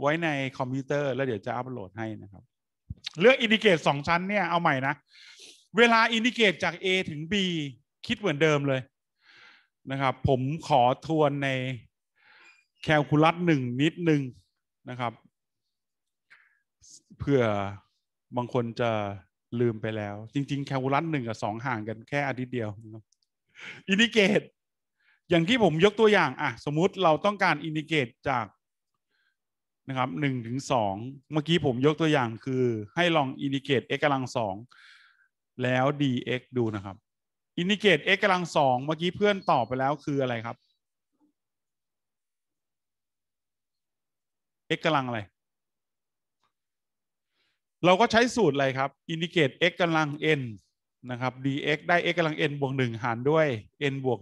ไว้ในคอมพิวเตอร์แล้วเดี๋ยวจะอัปโหลดให้นะครับเรื่องอินดิเกตสองชั้นเนี่ยเอาใหม่นะ เวลาอินดิเกตจาก A ถึง B คิดเหมือนเดิมเลยนะครับผมขอทวนในแคลคูลัสหนึ่งนิดหนึ่งนะครับเผื่อบางคนจะลืมไปแล้ว จริงๆ แคลคูลัสหนึ่งกับสองห่างกันแค่อาทิตย์เดียว อินดิเกตอย่างที่ผมยกตัวอย่างอ่ะ สมมุติเราต้องการอินดิเกตจากนะครับหนึ่งถึงสองเมื่อกี้ผมยกตัวอย่างคือให้ลองอินดิเกต x กำลังสองแล้ว dx ดูนะครับอินดิเกต x กำลังสองเมื่อกี้เพื่อนตอบไปแล้วคืออะไรครับ x กำลังอะไร เราก็ใช้สูตรอะไรครับ อินดิเกต x กำลัง n นะครับ dx ได้ x กำลัง n บวก1 หารด้วย n บวก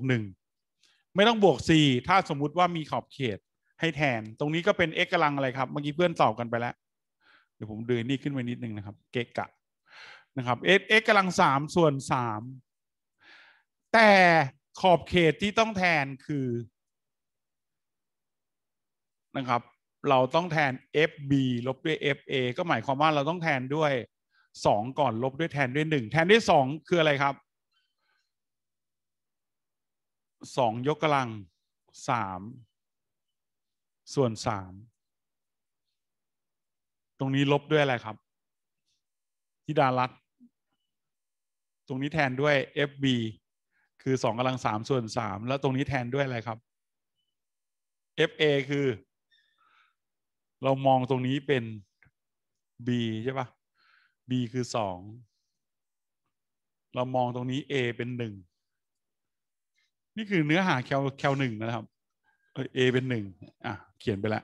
1 ไม่ต้องบวก 4 ถ้าสมมุติว่ามีขอบเขตให้แทน ตรงนี้ก็เป็น x กำลังอะไรครับ เมื่อกี้เพื่อนตอบกันไปแล้ว เดี๋ยวผมเดินนี่ขึ้นไปนิดนึงนะครับเกกะนะครับ x x กำลังสามส่วนสามแต่ขอบเขตที่ต้องแทนคือนะครับ เราต้องแทน fb ลบด้วย fa ก็หมายความว่าเราต้องแทนด้วย 2 ก่อนลบด้วยแทนด้วย 1 แทนด้วย 2 คืออะไรครับ 2 ยกกำลัง 3ส่วนสาม ตรงนี้ลบด้วยอะไรครับทิดารัตตรงนี้แทนด้วย fb คือสองกำลังสามส่วนสาม แล้วตรงนี้แทนด้วย อะไร ครับ fa คือ เรามองตรงนี้เป็น b ใช่ปะ b คือสองเรามองตรงนี้ a เป็นหนึ่งนี่คือเนื้อหาแคลแคลหนึ่งนะครับเอเป็นหนึ่งอ่ะ เขียนไปละ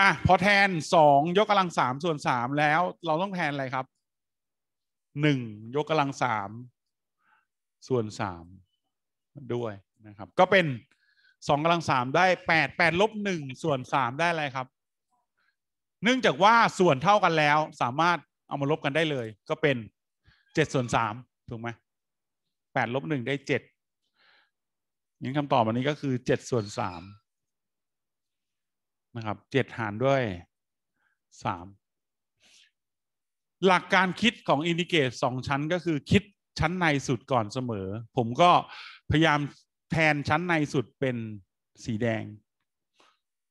อ่ะ พอแทนสองยกกำลังสามส่วนสามแล้วเราต้องแทนอะไรครับหนึ่งยกกำลังสามส่วนสามด้วยนะครับก็เป็นสองกำลังสามได้แปดแปดลบหนึ่งส่วนสามได้อะไรครับเนื่องจากว่าส่วนเท่ากันแล้วสามารถเอามาลบกันได้เลยก็เป็นเจ็ดส่วนสามถูกไหมแปดลบหนึ่งได้เจ็ดนี่คำตอบวันนี้ก็คือเจ็ดส่วนสามนะครับเจ็ดหารด้วยสามหลักการคิดของอินดิเกตสองชั้นก็คือคิดชั้นในสุดก่อนเสมอ ผมก็พยายามแทนชั้นในสุดเป็นสีแดง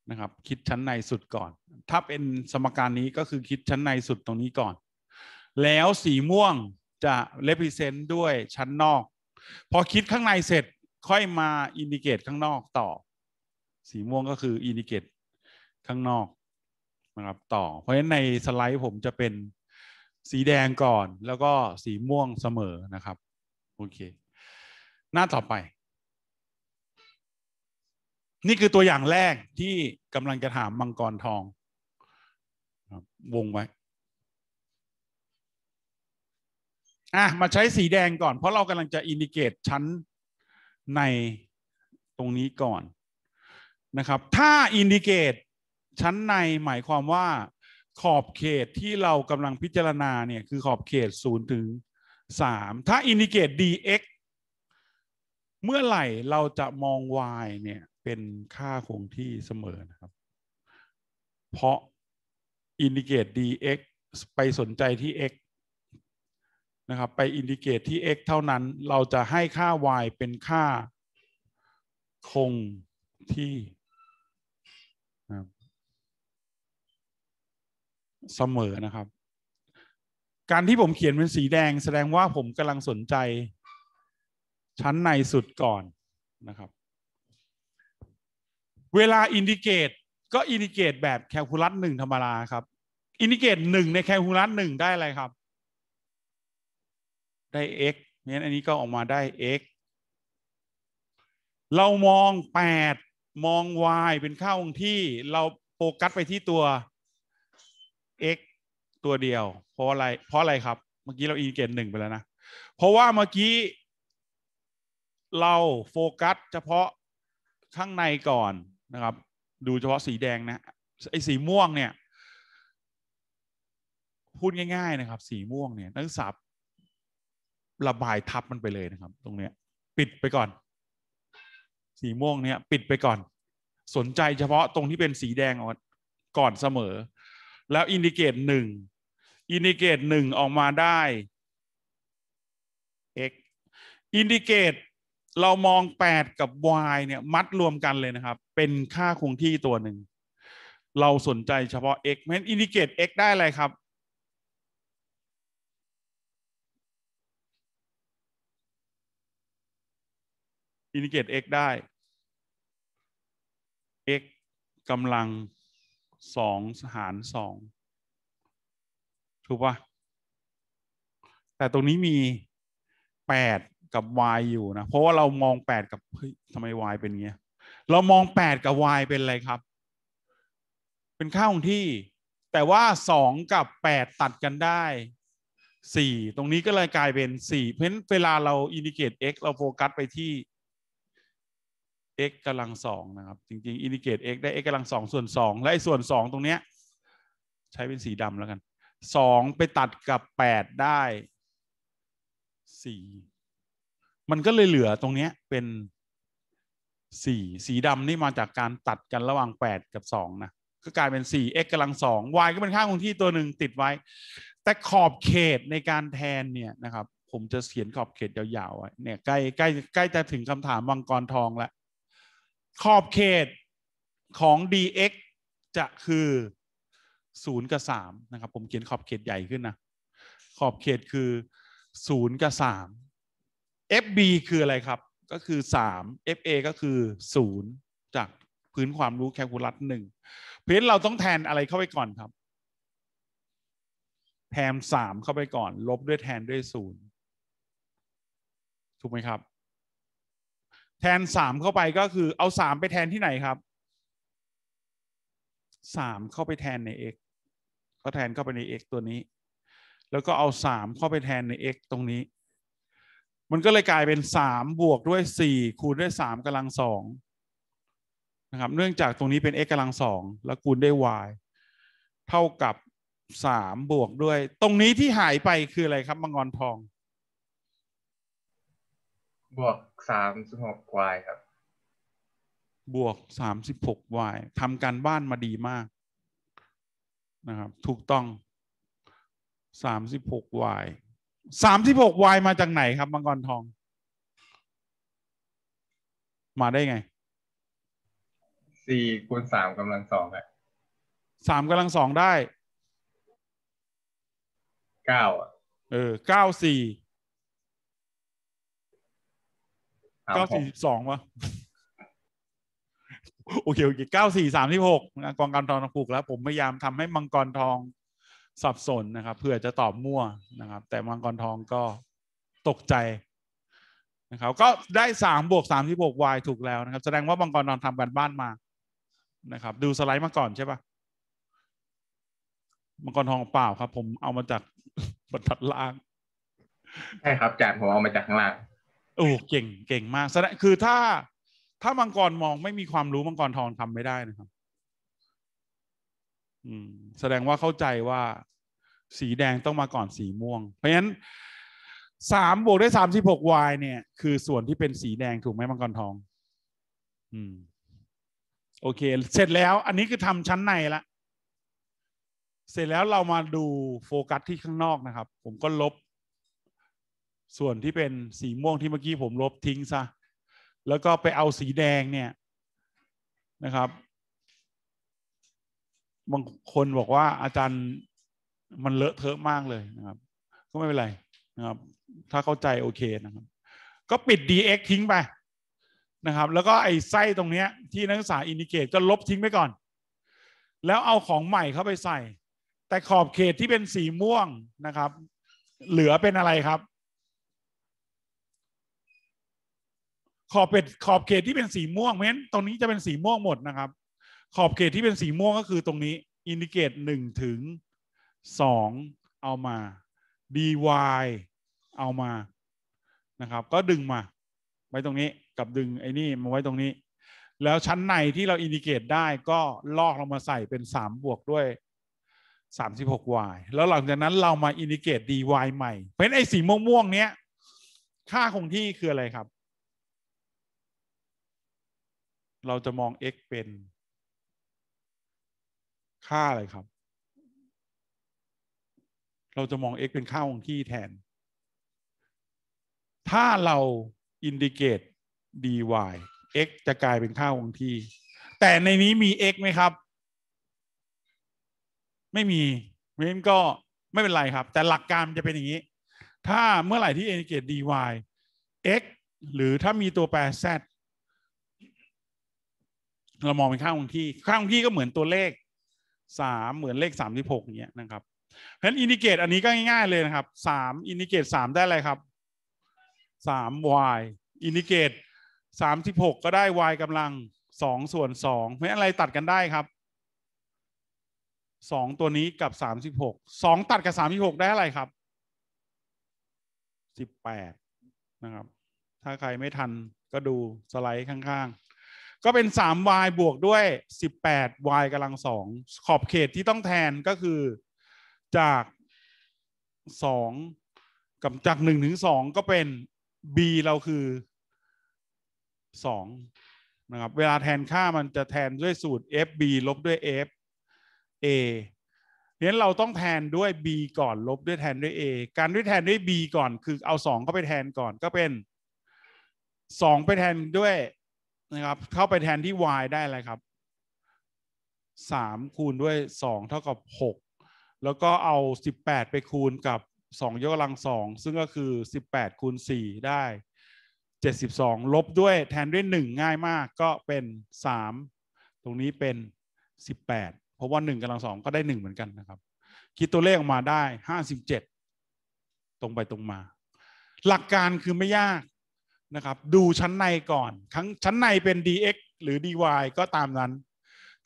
นะครับ คิดชั้นในสุดก่อน ถ้าเป็นสมการนี้ก็คือคิดชั้นในสุดตรงนี้ก่อน แล้วสีม่วงจะ represent ด้วยชั้นนอก พอคิดข้างในเสร็จค่อยมาอินดิเกตข้างนอกต่อ สีม่วงก็คืออินดิเกตข้างนอกนะครับต่อ เพราะฉะนั้นในสไลด์ผมจะเป็นสีแดงก่อนแล้วก็สีม่วงเสมอนะครับ โอเค หน้าต่อไป นี่คือตัวอย่างแรกที่กำลัง จะ ถามมังกร ทอง วงไว้ อ่ะ มาใช้สีแดงก่อนเพราะ เรากำลังจะอินดิเกตชั้นในตรงนี้ก่อน นะครับ ถ้าอินดิเกตชั้นในหมายความว่าขอบเขตที่เรากำลังพิจารณา เนี่ย คือขอบเขต0ถึง3 ถ้าอินดิเกต dx เมื่อไหร่ เราจะมอง y เนี่ย เป็นค่า คงที่เสมอนะครับ เพราะอินดิเกต dx ไปสนใจที่ x นะครับ ไปอินดิเกตที่ x เท่านั้น เราจะให้ค่า y เป็นค่า คงที่เสมอ นะครับ การที่ผมเขียนเป็นสีแดงแสดงว่าผมกำลังสนใจชั้นในสุดก่อนนะครับ เวลาอินดิเกตก็อินดิเกตแบบแคลคูลัสหนึ่งธรรมดาครับอินดิเกตหนึ่งในแคลคูลัสหนึ่งได้ อะไร ครับได้ x งั้นอันนี้ก็ออกมาได้ x เรามอง 8 มอง y เป็นค่าคงที่เราโฟกัสไปที่ตัว x ตัวเดียว เพราะอะไร เพราะอะไรครับ เมื่อกี้เราอินเกตหนึ่งไปแล้วนะ เพราะว่าเมื่อกี้ เราโฟกัสเฉพาะข้างในก่อนนะครับ ดูเฉพาะสีแดงนะ ไอ้สีม่วงเนี่ยพูดง่ายๆนะครับ สีม่วงเนี่ยนักศึกษาระบายทับมันไปเลยนะครับ ตรงเนี้ยปิดไปก่อน สีม่วงเนี้ยปิดไปก่อน สนใจเฉพาะตรงที่เป็นสีแดงอกก่อนเสมอ แล้วอินดิเกตหนึ่งอินดิเกตหนึ่งออกมาได้ x อินดิเกตเรามอง 8 กับ y เนี่ยมัดรวมกันเลยนะครับ เป็นค่าคงที่ตัวหนึ่ง เราสนใจเฉพาะ x เพราะฉะนั้นอินดิเกต x ได้อะไรครับอินดิเกต x ได้ x กำลังสองหารสอง ถูกปะแต่ตรงนี้มีแปดกับ y อยู่นะ เพราะว่าเรามองแปดกับเฮ้ยทำไม y เป็นเงี้ย เรามองแปดกับ y เป็นอะไรครับ เป็นค่าคงที่ แต่ว่าสองกับแปดตัดกันได้ สี่ ตรงนี้ก็เลยกลายเป็นสี่ เพราะฉะนั้น เวลาเราอินดิเกต x เราโฟกัสไปที่ x กำลังสองนะครับ จริงๆ อินทิเกต x ได้ x กำลังสองส่วนสองและไอ้ส่วนสองตรงเนี้ยใช้เป็นสีดำแล้วกันสองไปตัดกับแปดได้สี่มันก็เลยเหลือตรงเนี้ยเป็นสี่สีดำนี่มาจากการตัดกันระหว่างแปดกับสองนะก็กลายเป็นสี่ x กำลังสอง y ก็เป็นค่าคงที่ตัวหนึ่งติดไว้ แต่ขอบเขตในการแทนเนี่ยนะครับผมจะเขียนขอบเขตยาวๆไว้เนี่ยใกล้ใกล้ใกล้จะถึงคำถามวังกรทองแล้วขอบเขตของ dx จะคือ 0 กับ 3 นะครับ ผมเขียนขอบเขตใหญ่ขึ้นนะ ขอบเขตคือ 0 กับ 3 fb คืออะไรครับ ก็คือ 3 fa ก็คือ 0 จากพื้นความรู้แคลคูลัส 1 เพราะฉะนั้นเราต้องแทนอะไรเข้าไปก่อนครับ แทน 3 เข้าไปก่อน ลบด้วยแทนด้วย 0 ถูกไหมครับแทนสามเข้าไปก็คือเอาสามไปแทนที่ไหนครับสามเข้าไปแทนใน x ก็แทนเข้าไปใน x ตัวนี้ แล้วก็เอาสามเข้าไปแทนใน x ตรงนี้ มันก็เลยกลายเป็นสามบวกด้วยสี่คูณด้วยสามกำลังสองนะครับเนื่องจากตรงนี้เป็น x กำลังสองแล้วคูณด้วย y เท่ากับสามบวกด้วยตรงนี้ที่หายไปคืออะไรครับมังกรทองบวกสามสิบหกวายครับ บวกสามสิบหกวายทำการบ้านมาดีมาก นะครับ ถูกต้องสามสิบหกวายสามสิบหกวายมาจากไหนครับมังกรทอง มาได้ไง สี่คูณสามกำลังสองอะสามกำลังสองได้ เก้าอะเออเก้าสี่เก้าสี่สองวะโอเคโอเคเก้าสี่สามที่หกกองการทองลูกแล้ว ผมพยายามทำให้มังกรทองสับสนนะครับ เพื่อจะตอบมั่วนะครับ แต่มังกรทองก็ตกใจนะครับ ก็ได้สามบวกสามที่บวกยถูกแล้วนะครับ แสดงว่ามังกรทองทำกันบ้านมา นะครับ ดูสไลด์มาก่อนใช่ปะมังกรทองเปล่าครับ ผมเอามาจากบรรทัดล่างใช่ครับจากผมเอามาจากข้างล่างโอ้ เก่งเก่งมาก แสดง คือ ถ้า ถ้า มังกร มอง ไม่มีความรู้ มังกรทองทำไม่ได้นะครับ อืม แสดงว่าเข้าใจว่า สีแดงต้องมาก่อนสีม่วง เพราะฉะนั้นสามบวกได้สามสิบหกวายเนี่ย คือ ส่วนที่เป็นสีแดง ถูกไหมมังกรทอง อืม โอเค เสร็จแล้ว อันนี้คือทำชั้น ในละเสร็จแล้วเรามาดู โฟกัสที่ ข้างนอก นะครับ ผม ก็ ลบส่วนที่เป็นสีม่วงที่เมื่อกี้ผมลบทิ้งซะแล้วก็ไปเอาสีแดงเนี่ยนะครับบางคนบอกว่าอาจารย์มันเลอะเทอะมากเลยนะครับ ก็ไม่เป็นไรนะครับ ถ้าเข้าใจโอเคนะครับ ก็ปิด dx ทิ้งไปนะครับ แล้วก็ไอ้ไส้ตรงเนี้ยที่นักศึกษาอินดิเกตจะลบทิ้งไปก่อน แล้วเอาของใหม่เข้าไปใส่ แต่ขอบเขตที่เป็นสีม่วงนะครับเหลือเป็นอะไรครับขอบเป็นขอบเขตที่เป็นสี ม่วงเพราะฉะนั้นตรงนี้จะเป็นสีม่วงหมดนะครับ ขอบเขตที่เป็นสีม่วงก็คือตรงนี้ อินดิเกตหนึ่งถึงสองเอามา dy เอามานะครับ ก็ดึงมาไว้ตรงนี้กับดึงไอ้นี่มาไว้ตรงนี้ แล้วชั้นในที่เราอินดิเกตได้ก็ลอกลงมาใส่เป็นสามบวกด้วย 36y แล้วหลังจากนั้นเรามาอินดิเกต dy ใหม่เพราะฉะนั้นไอ้สีม่วงๆเนี้ยค่าคงที่คืออะไรครับเราจะมอง x เป็น ค่า อะไร ครับ เราจะมอง x เป็นค่าคงที่แทน ถ้าเราอินดิเกต dy x จะกลายเป็นค่าคงที่ แต่ในนี้มี x ไหมครับ ไม่มี งั้นก็ไม่เป็นไรครับ แต่หลักการมันจะเป็นอย่างนี้ ถ้าเมื่อไหร่ ที่อินดิเกต dy x หรือถ้ามีตัวแปร z เรามองเป็นค่าคงที่ค่าคงที่ก็เหมือนตัวเลข สามเหมือนเลขสามสิบหกเนี้ยนะครับ เพราะฉะนั้นอินดิเกตอันนี้ก็ง่ายๆ เลยนะครับ สามอินดิเกตสามได้อะไรครับ สาม y อินดิเกตสามสิบหกก็ได้ y กำลังสองส่วนสองเพราะอะไรตัดกันได้ครับ สองตัวนี้กับสามสิบหก สองตัดกับสามสิบหกได้อะไรครับ สิบแปดนะครับ ถ้าใครไม่ทันก็ดูสไลด์ข้างๆก็เป็น 3y บวกด้วย 18y กำลังสองขอบเขตที่ต้องแทนก็คือจาก 2กับจาก 1ถึง 2 ก็เป็น b เราคือ 2 นะครับ เวลาแทนค่ามันจะแทนด้วยสูตร fb ลบด้วย f a เนี้นเราต้องแทนด้วย b ก่อน ลบด้วยแทนด้วย a การด้วยแทนด้วย b ก่อน คือเอา 2 เข้าไปแทนก่อน ก็เป็น 2 ไปแทนด้วยนะครับเข้าไปแทนที่ y ได้อะไรครับสามคูณด้วยสองเท่ากับหกแล้วก็เอาสิบแปดไปคูณกับสองยกกำลังสองซึ่งก็คือสิบแปดคูณสี่ได้เจ็ดสิบองลบด้วยแทนด้วยหนึ่งง่ายมากก็เป็นสามตรงนี้เป็นสิบแปดเพราะว่าหนึ่งกำลังสองก็ได้หนึ่งเหมือนกันนะครับ คิดตัวเลขออกมาได้ห้าสิบเจ็ดตรงไปตรงมา หลักการคือไม่ยากนะครับดูชั้นในก่อนทั้งชั้นในเป็น dx หรือ dy ก็ตามนั้น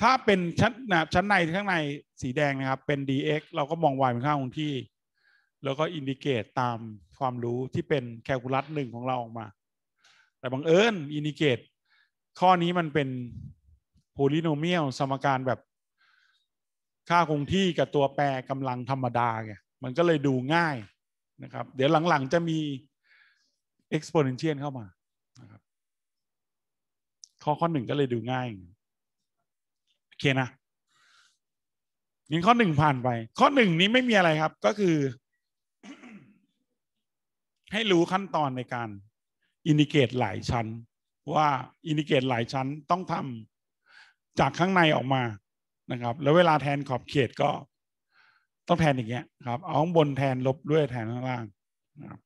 ถ้าเป็นชั้นนชั้นในข้างในสีแดงนะครับ เป็น dx เราก็มอง y เป็นค่าคงที่ แล้วก็อินดิเกตตามความรู้ที่เป็นแคลคูลัสหนึ่งของเราออกมา แต่บางเอิญอินดิเกตข้อนี้มันเป็นโพลิโนเมียลสมการแบบค่าคงที่กับตัวแปรกำลังธรรมดาไงมันก็เลยดูง่ายนะครับ เดี๋ยวหลังๆ จะมี exponential เข้ามาข้อข้อหนึ่งก็เลยดูง่าย โอเคนะนี่ข้อหนึ่งผ่านไป ข้อหนึ่งนี้ไม่มีอะไรครับ ก็คือ ให้รู้ขั้นตอนในการ อินดิเกตหลายชั้น ว่าอินดิเกตหลายชั้นต้องทำจากข้างในออกมา นะครับ แล้วเวลาแทนขอบเขตก็ต้องแทนอย่างเงี้ยครับ เอาข้างบนแทนลบด้วยแทนข้างล่างนะครับ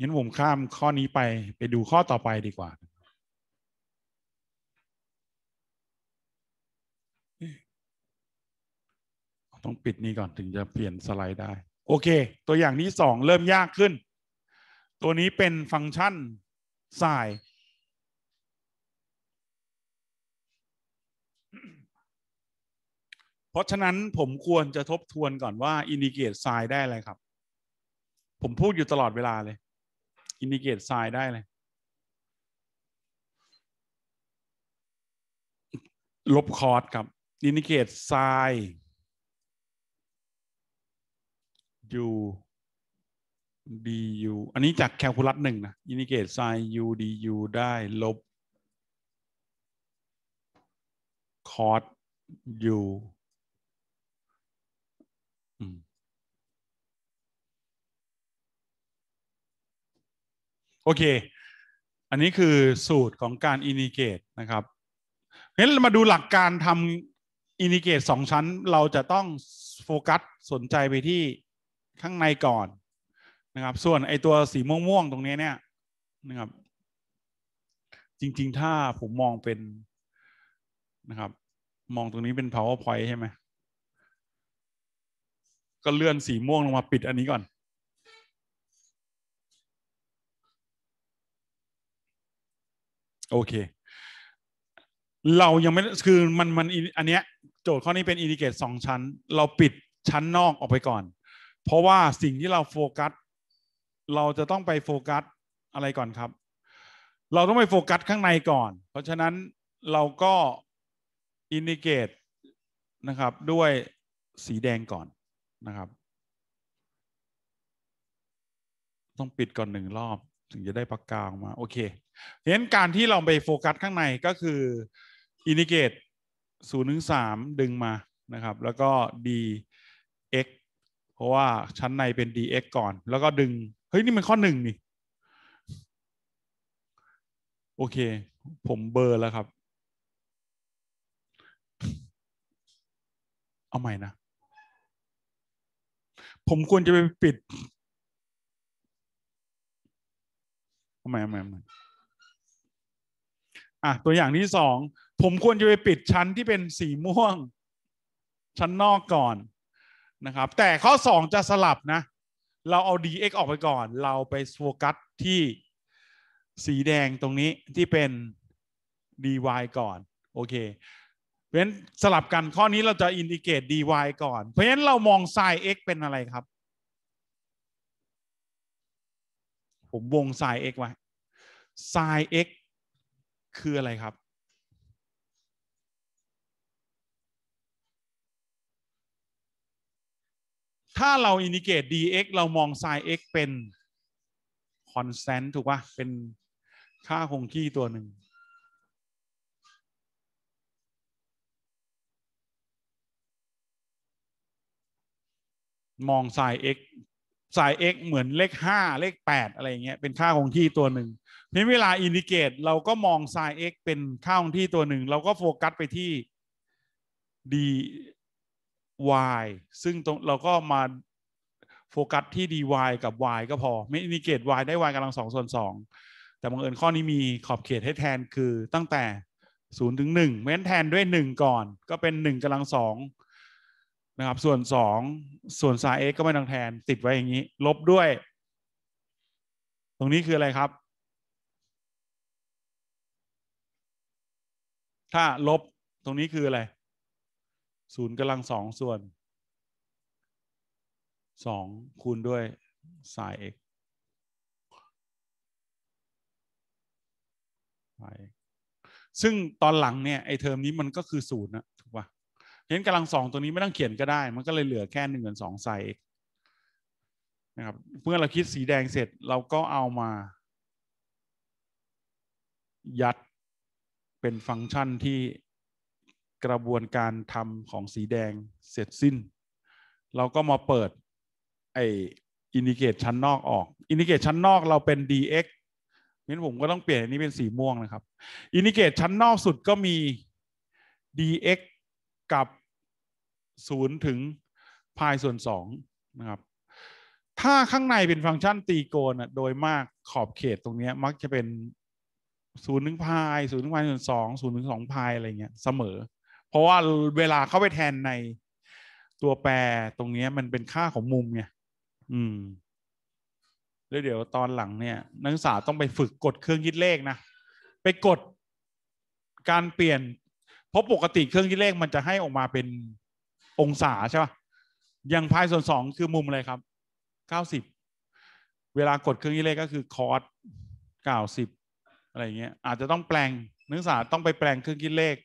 งั้นผม ข้ามข้อนี้ไป ไปดูข้อต่อไปดีกว่า ต้องปิดนี้ก่อนถึงจะเปลี่ยนสไลด์ได้ โอเค ตัวอย่างที่สองเริ่มยากขึ้น ตัวนี้เป็นฟังก์ชันสายเพราะฉะนั้นผมควรจะทบทวนก่อนว่า อินดิเกตไซน์ได้ อะไร ครับ ผมพูดอยู่ตลอดเวลาเลยอินดิเกตไซด์ได้เลย ลบคอร์สครับอินดิเกตไซด์ยูดียูอันนี้จากแคลคูลัสหนึ่งนะอินดิเกตไซ์ยูดียูได้ ลบคอร์ดยูโอเค อันนี้คือสูตรของการอินิเกตนะครับงั้นมาดูหลักการทำอินิเกตสองชั้นเราจะต้องโฟกัสสนใจไปที่ข้างในก่อนนะครับ ส่วนไอตัวสี ม่วง ๆ ตรงนี้เนี่ยนะครับ จริง ๆถ้าผมมองเป็นนะครับ มองตรงนี้เป็น powerpoint ใช่ไหม ก็เลื่อนสี ม่วงลงมาปิด อันนี้ก่อนโอเค เรายังไม่คือ มันมันอันเนี้ยโจทย์ข้อนี้เป็นอินดิเกตสองชั้น เราปิดชั้นนอกออกไปก่อน เพราะว่าสิ่งที่เราโฟกัสเราจะต้องไปโฟกัสอะไรก่อนครับ เราต้องไปโฟกัสข้างในก่อน เพราะฉะนั้นเราก็อินดิเกตนะครับด้วยสีแดงก่อนนะครับ ต้องปิดก่อนหนึ่งรอบถึงจะได้ปากกาออกมา โอเคเพราะฉะนั้นการที่เราไปโฟกัสข้างในก็คืออินิเกตศูนย์นึงสามดึงมานะครับ แล้วก็ dx เพราะว่าชั้นในเป็น dx ก่อน แล้วก็ดึง เฮ้ย นี่มันข้อหนึ่งนี่โอเค ผมเบอร์แล้วครับ เอาใหม่นะ ผมควรจะไปปิดทำาใหม่เอาใหม่อม่อ่ะตัวอย่างที่สองผมควรจะไปปิดชั้นที่เป็นสีม่วง ชั้นนอกก่อนนะครับ แต่ข้อสองจะสลับนะ เราเอา dx ออกไปก่อน เราไปโฟกัสที่สีแดงตรงนี้ที่เป็น dy ก่อนโอเค เพราะฉะนั้นสลับกันข้อนี้เราจะอินดิเกต dy ก่อน เพราะฉะนั้นเรามองไซน์ x เป็นอะไรครับผมวงไซน์ x ไว้ไซน์ x คืออะไรครับ ถ้าเราอินทิเกต dx เรามองไซน์ x เป็น คอนสแตนต์ถูกป่ะเป็นค่าคงที่ตัวหนึ่ง มองไซน์ x สาย x เหมือนเลข5 เลข8อะไรเงี้ย เป็นค่าคงที่ตัวหนึ่งพีงเวลาอินดิเกตเราก็มองสาย x เป็นค่าคงที่ตัวหนึ่ง เราก็โฟกัสไปที่ dy ซึ่งตรงเราก็มาโฟกัสที่ dy กับ y ก็พอไม่อินดิเกต y ได้ y กำลังสองส่วนสองแต่บังเอิญข้อนี้มีขอบเขตให้แทนคือตั้งแต่ 0 ถึง1เว้นแทนด้วย 1 ก่อน ก็เป็น 1กำลัง2นะครับส่วนสองส่วนายเอ x ก็ไม่ต้องแทนติดไว้อย่างนี้ ลบด้วย ตรงนี้คืออะไรครับ ถ้าลบตรงนี้คืออะไรศูนย์กำลังสองส่วนสองคูณด้วยสซย x ซึ่งตอนหลังเนี่ย ไอเทอมนี้มันก็คือศูนย์นะเห้นกำลังสองตัวนี้ไม่ต้องเขียนก็ได้มันก็เลยเหลือแค่หนึ่งส่วนสองไซส์นะครับเมื่อเราคิดสีแดงเสร็จเราก็เอามา ยัดเป็นฟังก์ชันที่กระบวนการทำของสีแดงเสร็จสิ้น เราก็มาเปิดไออินดิเกตชั้นนอกออก อินดิเกตชั้นนอกเราเป็น dx งั้นผมก็ต้องเปลี่ยนอันนี้เป็นสีม่วงนะครับ อินดิเกตชั้นนอกสุดก็มี dx กับ 0 ถึงพาย ส่วน 2 นะครับ ถ้าข้างในเป็นฟังก์ชันตีโกนโดยมากขอบเขตตรงนี้มักจะเป็น 0 ถึงพาย0ถึงพายส่วน2 0 ถึง2พายอะไรเงี้ย เสมอ เพราะว่าเวลาเข้าไปแทนในตัวแปรตรงนี้มันเป็นค่าของมุมไงอืม แล้วเดี๋ยวตอนหลังเนี่ย นักศึกษาต้องไปฝึก กดเครื่องคิดเลข นะ ไปกดการเปลี่ยนราะปกติเครื่องคิดเลขมันจะให้ออกมาเป็นองศาใช่ป่ะ อย่างพายส่วนสองคือมุมอะไรครับเก้าสิบเวลากดเครื่องคิดเลขก็คือคอร์สเก้าสิบอะไรเงี้ยอาจจะต้องแปลงนักศึกษาต้องไปแปลงเครื่องคิดเลข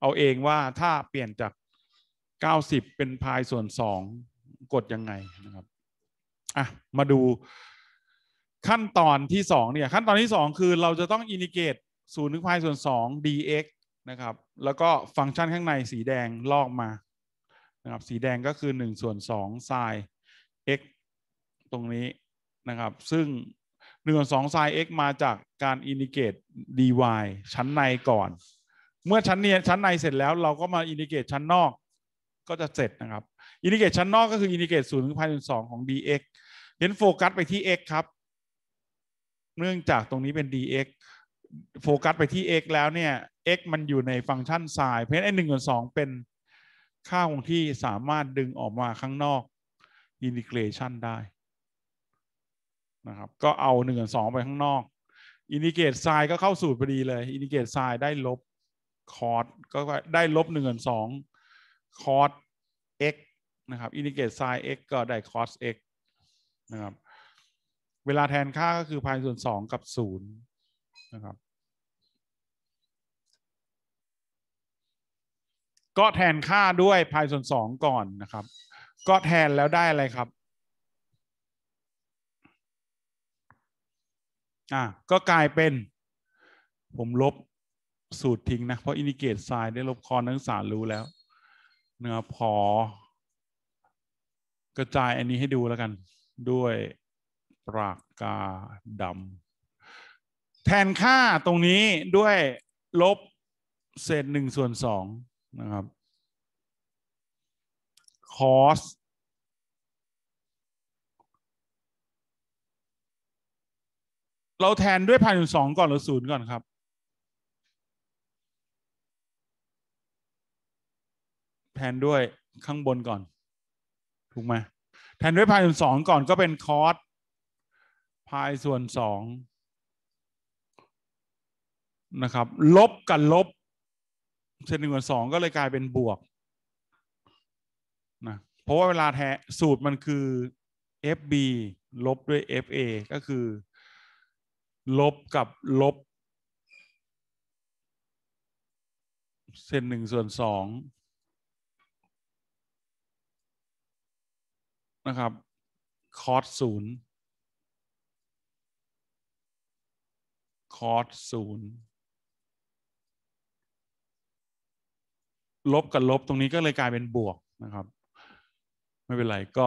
เอาเองว่าถ้าเปลี่ยนจากเก้าสิบเป็นพายส่วนสองกดยังไงนะครับอ่ะมาดูขั้นตอนที่สองเนี่ยขั้นตอนที่สองคือเราจะต้องอินดิเกตศูนย์ถึงพายส่วนสอง dx นะครับแล้วก็ฟังก์ชันข้างในสีแดงลอกมานะครับสีแดงก็คือ1ส่วน2ไซน์ x ตรงนี้นะครับ ซึ่ง1ส่วน2ไซน์ x มาจากการอินทิเกต dy ชั้นในก่อน เมื่อชั้นเนียชั้นในเสร็จแล้ว เราก็มาอินทิเกตชั้นนอก ก็จะเสร็จนะครับ อินทิเกตชั้นนอกก็คืออินทิเกตศูนย์ถึงพายสนสองของ dx เน้นโฟกัสไปที่ x ครับเนื่องจากตรงนี้เป็น dx โฟกัสไปที่ x แล้วเนี่ย x มันอยู่ในฟังก์ชัน sin เพราะฉะนั้นไอ้หนึ่งส่วนสองเป็นค่าคงที่สามารถดึงออกมาข้างนอกอินทิเกรชันได้ นะครับ ก็เอาหนึ่งส่วนสองไปข้างนอก อินทิเกรตไซน์ก็เข้าสูตรพอดีเลย อินทิเกรตไซน์ได้ลบคอร์สก็ได้ลบหนึ่งส่วนสองคอร์ส x นะครับอินทิเกรตไซน์ x ก็ได้คอร์ส x นะครับเวลาแทนค่า ก็คือพายส่วนสองกับศูนย์นะครับก็แทนค่าด้วยพายส่วนสองก่อนนะครับ ก็แทนแล้วได้อะไรครับอ่ะก็กลายเป็นผมลบสูตรทิ้งนะ เพราะอินดิเกตไซด์ได้ลบคอนนักศึกษารู้แล้วเนื้อพอกระจายอันนี้ให้ดูแล้วกัน ด้วยปากกาดำแทนค่าตรงนี้ด้วยลบเศษหนึ่งส่วนสองนะครับ cos เราแทนด้วยพันส่นสองก่อน หรือศูนย์ก่อนครับ แทนด้วยข้างบนก่อนถูกไหมแทนด้วยพายส่วนสองก่อนก็เป็นคอสพายส่วนสองนะครับลบ กันลบเศษหนึ่งส่วนสองก็เลยกลายเป็นบวกนะเพราะว่าเวลาแทนสูตรมันคือ fb ลบด้วย fa ก็คือ ลบกับลบเศษหนึ่งส่วนสองนะครับคอร์สศูนย์คอร์สศูนย์ลบกับลบตรงนี้ก็เลยกลายเป็นบวกนะครับ ไม่เป็นไรก็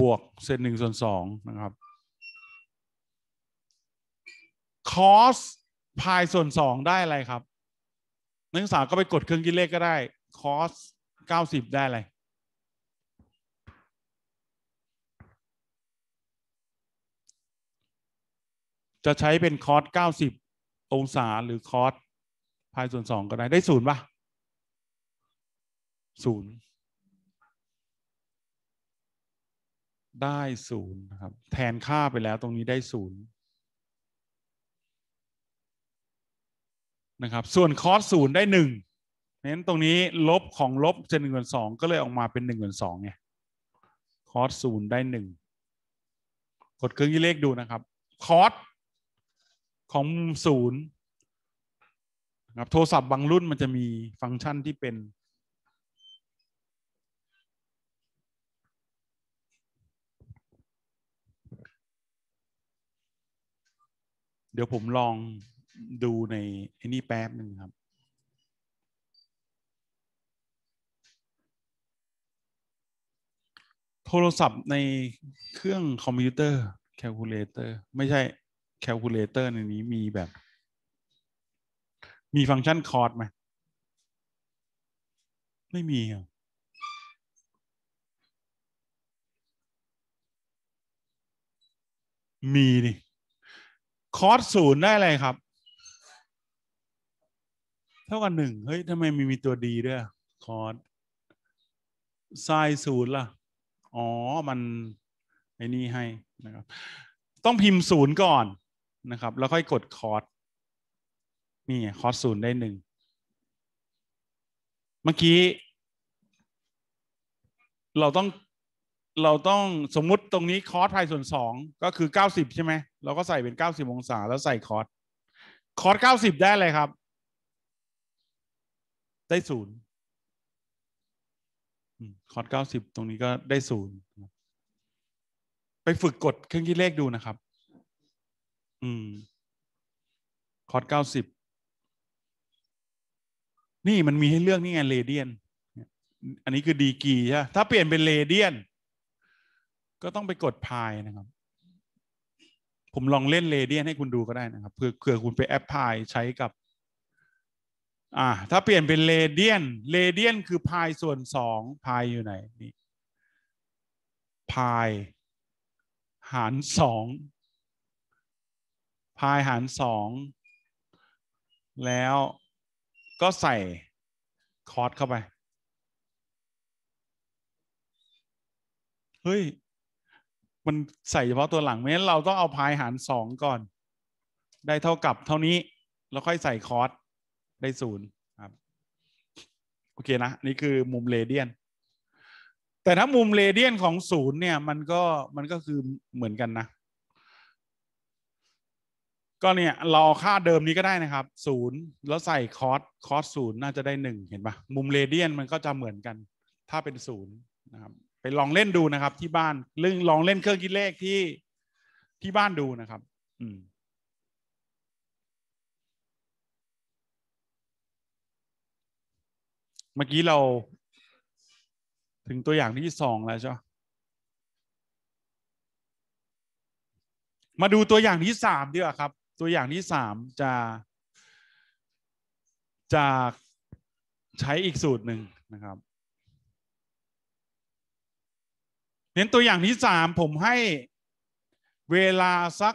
บวกเศษหนึ่งส่วนสองนะครับคอสพายส่วนสองได้อะไรครับนักศึกษาก็ไปกดเครื่องคิดเลขก็ได้คอสเก้าสิบได้อะไรจะใช้เป็นคอสเก้าสิบ องศา หรือคอสพายส่วนสองก็ได้ได้ศูนย์ปะศูนย์ได้ศูนย์นะครับ แทนค่าไปแล้วตรงนี้ได้ศูนย์นะครับ ส่วนคอสศูนย์ได้หนึ่งเน้นตรงนี้ลบของลบจะหนึ่งส่วนสองก็เลยออกมาเป็นหนึ่งส่วนสองไงคอสศูนย์ได้หนึ่งกดเครื่องยี่เลขดูนะครับคอสของมุมศูนย์นะครับโทรศัพท์บางรุ่นมันจะมีฟังก์ชันที่เป็นดี๋ยว ผมลองดูในไอ้นี่แป๊บหนึ่งครับ โทรศัพท์ในเครื่องคอมพิวเตอร์ แคลคูลเลเตอร์ ไม่ใช่ แคลคูลเลเตอร์ในนี้มีแบบ มีฟังก์ชันคอร์ดไหม ไม่มีครับมีดิคอสศูนย์ได้อะไรครับ เท่ากับหนึ่งเฮ้ยทำไมมีมีตัวดีด้วยคอสไซน์ศูนย์ล่ะ อ๋อ มันไอ้นี่ให้นะครับ ต้องพิมพ์ศูนย์ก่อนนะครับ แล้วค่อยกดคอสนี่คอสศูนย์ได้หนึ่ง เมื่อกี้ เราต้องเราต้องสมมุติตรงนี้คอร์สไพส่วนสองก็คือเก้าสิบใช่ไหมเราก็ใส่เป็นเก้าสิบองศาแล้วใส่คอร์สคอสเก้าสิบได้เลยครับ ได้ศูนย์คอสเก้าสิบตรงนี้ก็ได้ศูนย์ไปฝึกกดเครื่องคิดเลขดูนะครับ อืมคอสเก้าสิบนี่มันมีให้เลือกนี่ไงเรเดียนอันนี้คือดีกีใช่ถ้าเปลี่ยนเป็นเรเดียนก็ต้องไปกดพายนะครับ ผมลองเล่นเรเดียน ให้คุณดูก็ได้นะครับเพื่อเผื่อคุณไปแอปพายใช้กับ อ่าถ้าเปลี่ยนเป็นเรเดียนเรเดียนคือพายส่วนสองพายอยู่ไหนนี่พาย หารสองพายหารสองแล้วก็ใส่คอร์สเข้าไป เฮ้ยมันใส่เฉพาะตัวหลังเพราะฉะนั้นเราต้องเอาพายหารสองก่อน ได้เท่ากับเท่านี้แล้วค่อยใส่คอสได้ศูนย์ครับโอเคนะนี่คือมุมเรเดียนแต่ถ้ามุมเรเดียนของศูนย์เนี่ยมันก็มันก็คือเหมือนกันนะ ก็เนี่ยเราค่าเดิมนี้ก็ได้นะครับศูนย์แล้วใส่คอสคอสศูนย์น่าจะได้หนึ่งเห็นปะมุมเรเดียนมันก็จะเหมือนกัน ถ้าเป็นศูนย์นะครับไปลองเล่นดูนะครับ ที่บ้านเรื่อง ลองเล่นเครื่องคิดเลขที่ที่บ้านดูนะครับ อืม เมื่อกี้เราถึงตัวอย่างที่สองแล้วใช่ไหมมาดูตัวอย่างที่สามดีกว่าครับ ตัวอย่างที่สามจะจะ ใช้อีกสูตรหนึ่งนะครับเน้นตัวอย่างที่สามผมให้เวลา สัก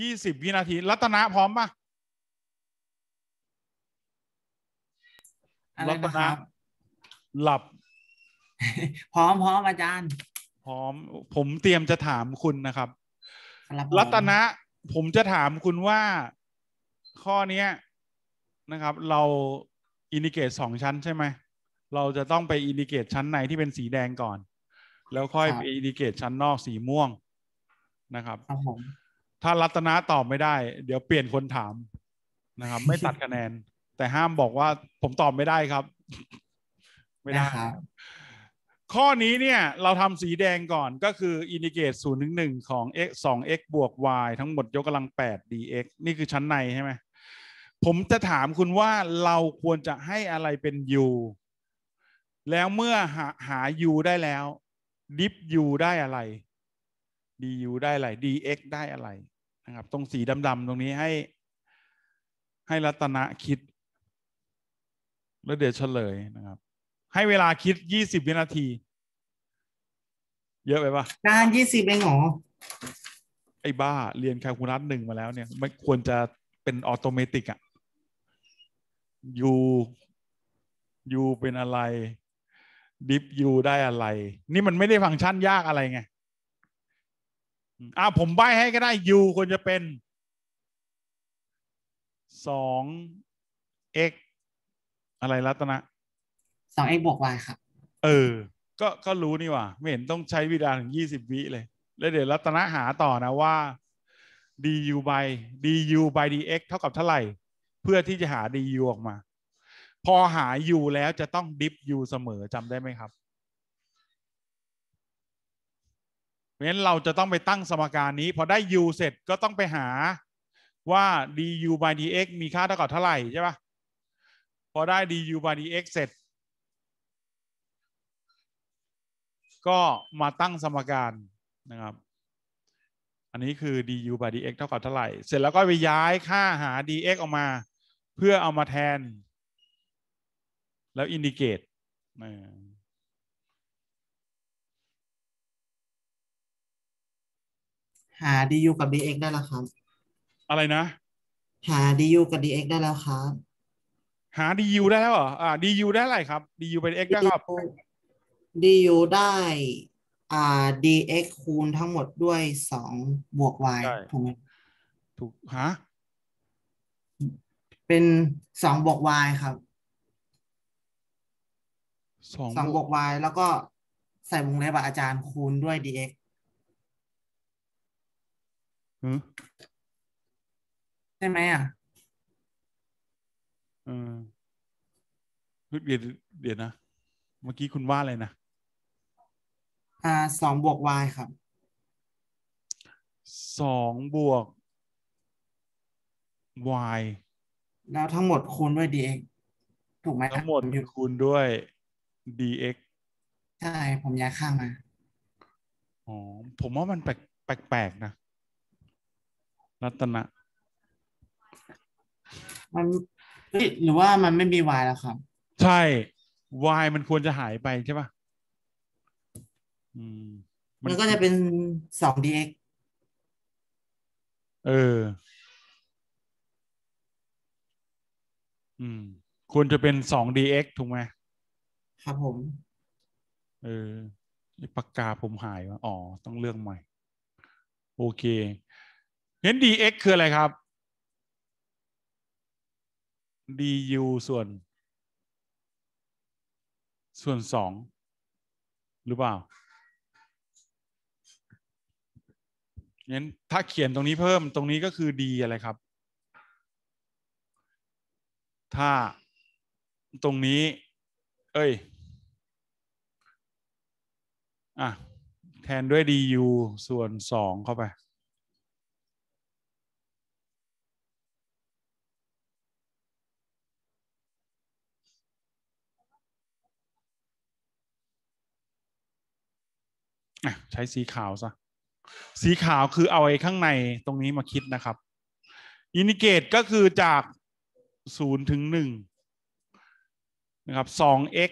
ยี่สิบวินาที รัตนะพร้อมปะรัตนะหลับ พร้อมพร้อมอาจารย์ พร้อม ผมเตรียมจะถามคุณนะครับ รัตนะ ผมจะถามคุณว่าข้อเนี้ยนะครับ เราอินดิเกตสองชั้นใช่ไหม เราจะต้องไปอินดิเกตชั้นในที่เป็นสีแดงก่อนแล้วค่อยไปอินดิเกตชั้นนอกสีม่วงนะครับ ถ้ารัตนาตอบไม่ได้ เดี๋ยวเปลี่ยนคนถามนะครับ ไม่ตัดคะแนน แต่ห้ามบอกว่าผมตอบไม่ได้ครับ ไม่ได้ข้อนี้เนี่ย เราทำสีแดงก่อน ก็คือ อินดิเกตศูนย์ถึงหนึ่งของ x สอง x บวก y ทั้งหมดยกกำลังแปด dx นี่คือชั้นในใช่ไหมผมจะถามคุณว่าเราควรจะให้อะไรเป็น u แล้วเมื่อหาหา u ได้แล้วดิฟยูได้อะไร ดียูได้อะไร ดีเอ็กได้อะไร นะครับ ตรงสีดำๆตรงนี้ให้ ให้รัตนะคิด แล้วเดี๋ยวเฉลยนะครับ ให้เวลาคิดยี่สิบวินาที เยอะไปปะนานยี่สิบเองหรอ ไอ้บ้า เรียนแคลคูลัสหนึ่งมาแล้วเนี่ย ไม่ควรจะเป็นออโตเมติกอะยูยูเป็นอะไรดิฟยูได้อะไร นี่มันไม่ได้ฟังก์ชันยากอะไรไง อ่าผมใบให้ก็ได้ยูควรจะเป็นสองเอกอะไรรัตนะสองเอกบวกวายครับ เออ ก็ก็รู้นี่ว่าไม่เห็นต้องใช้วิดาถึงยี่สิบวิเลย แล้วเดี๋ยวรัตนะหาต่อนะว่า du by du by dx เท่ากับเท่าไหร่ เพื่อที่จะหา du ออกมาพอหายูแล้วจะต้องดิฟยูเสมอจำได้ไหมครับเพราะฉะนั้นเราจะต้องไปตั้งสมการนี้พอได้ยูเสร็จก็ต้องไปหาว่า du by dx มีค่าเท่ากับเท่าไหร่ใช่ปะพอได้ du by dx เสร็จก็มาตั้งสมการนะครับ อันนี้คือ du by dx เท่ากับเท่าไหร่เสร็จแล้วก็ไปย้ายค่าหา dx ออกมาเพื่อเอามาแทนแล้วอินดิเกตหา du กับ dx ได้แล้วครับ อะไรนะ หา du กับ dx ได้แล้วครับ หา du ได้แล้วเหรออ่า du ได้อะไรครับ du เป็น x ได้ครับ du ได้อ่า dx คูณทั้งหมดด้วยสองบวก y ถูกไหมถูกฮะเป็นสองบวก y ครับสองสองบวก y แล้วก็ใส่วงเล็บอาจารย์คูณด้วย dx ใช่ไหมอ่ะเออเดี๋ยวเดี๋ยวนะเมื่อกี้คุณว่าอะไรนะ อ่า สองบวก y ครับสองบวก y แล้วทั้งหมดคูณด้วย dx ถูกไหมทั้งหมดคูณด้วย dx ใช่ผมย้ายข้างมาอ๋อผมว่ามันแปลกแปลกนะรัตนะ มันหรือว่ามันไม่มี y แล้วครับ ใช่ y มันควรจะหายไปใช่ปะอืมมันนก็จะเป็นสอง dx เออ อืมควรจะเป็นสอง dx ถูกไหมครับผม เออปากกาผมหายว่ะอ๋อ ต้องเรื่องใหม่ โอเคเงั้น dx คืออะไรครับ du ส่วน ส่วนสอง หรือเปล่าเน้นถ้าเขียนตรงนี้เพิ่ม ตรงนี้ก็คือ d อะไรครับ ถ้าตรงนี้ เอ้ยอ่ะ แทนด้วย du ส่วนสองเข้าไปใช้สีขาวซะ สีขาวคือเอาไอ้ข้างในตรงนี้มาคิดนะครับอินิเกตก็คือจากศูนย์ถึงหนึ่งนะครับสอง x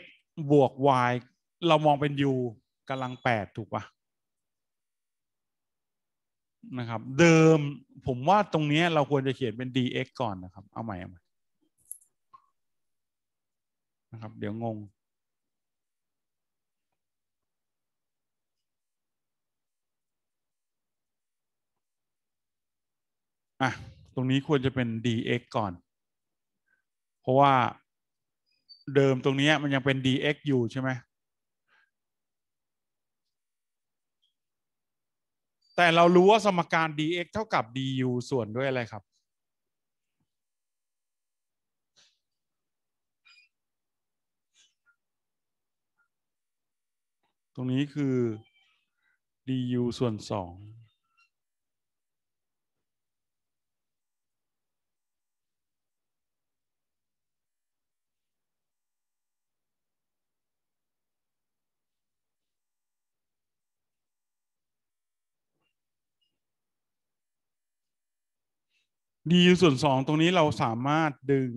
บวก y เรามองเป็น u กำลังแปดถูกปะนะครับเดิมผมว่าตรงนี้เราควรจะเขียนเป็น dx ก่อนนะครับเอาใหม่เอาใหม่นะครับเดี๋ยวงงอ่ะตรงนี้ควรจะเป็น dx ก่อน เพราะว่าเดิมตรงนี้มันยังเป็น dx อยู่ใช่ไหมแต่เรารู้ว่าสมการ dx เท่ากับ du ส่วนด้วยอะไรครับ ตรงนี้คือ du ส่วนสองดีส่วนสองตรงนี้เราสามารถดึง